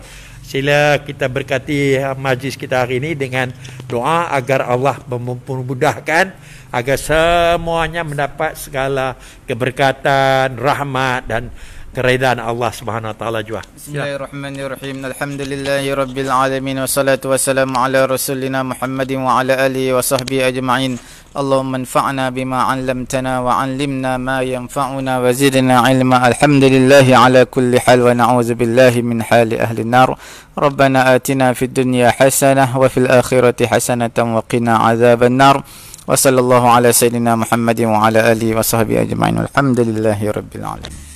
Sila kita berkati eh, majlis kita hari ini Dengan doa agar Allah memudahkan Agar semuanya mendapat segala keberkatan, rahmat dan كريدان الله سبحانه وتعالى جوا بسم الله الرحمن الرحيم الحمد لله رب العالمين والصلاة والسلام على رسولنا محمد وعلى آله وصحبه أجمعين اللهم انفعنا بما علمتنا وعلمنا ما ينفعنا وزدنا علما الحمد لله على كل حال ونعوذ بالله من حال أهل النار ربنا آتنا في الدنيا حسنة وفي الآخرة حسنة وقنا عذاب النار وصلى الله على سيدنا محمد وعلى آله وصحبه أجمعين الحمد لله رب العالمين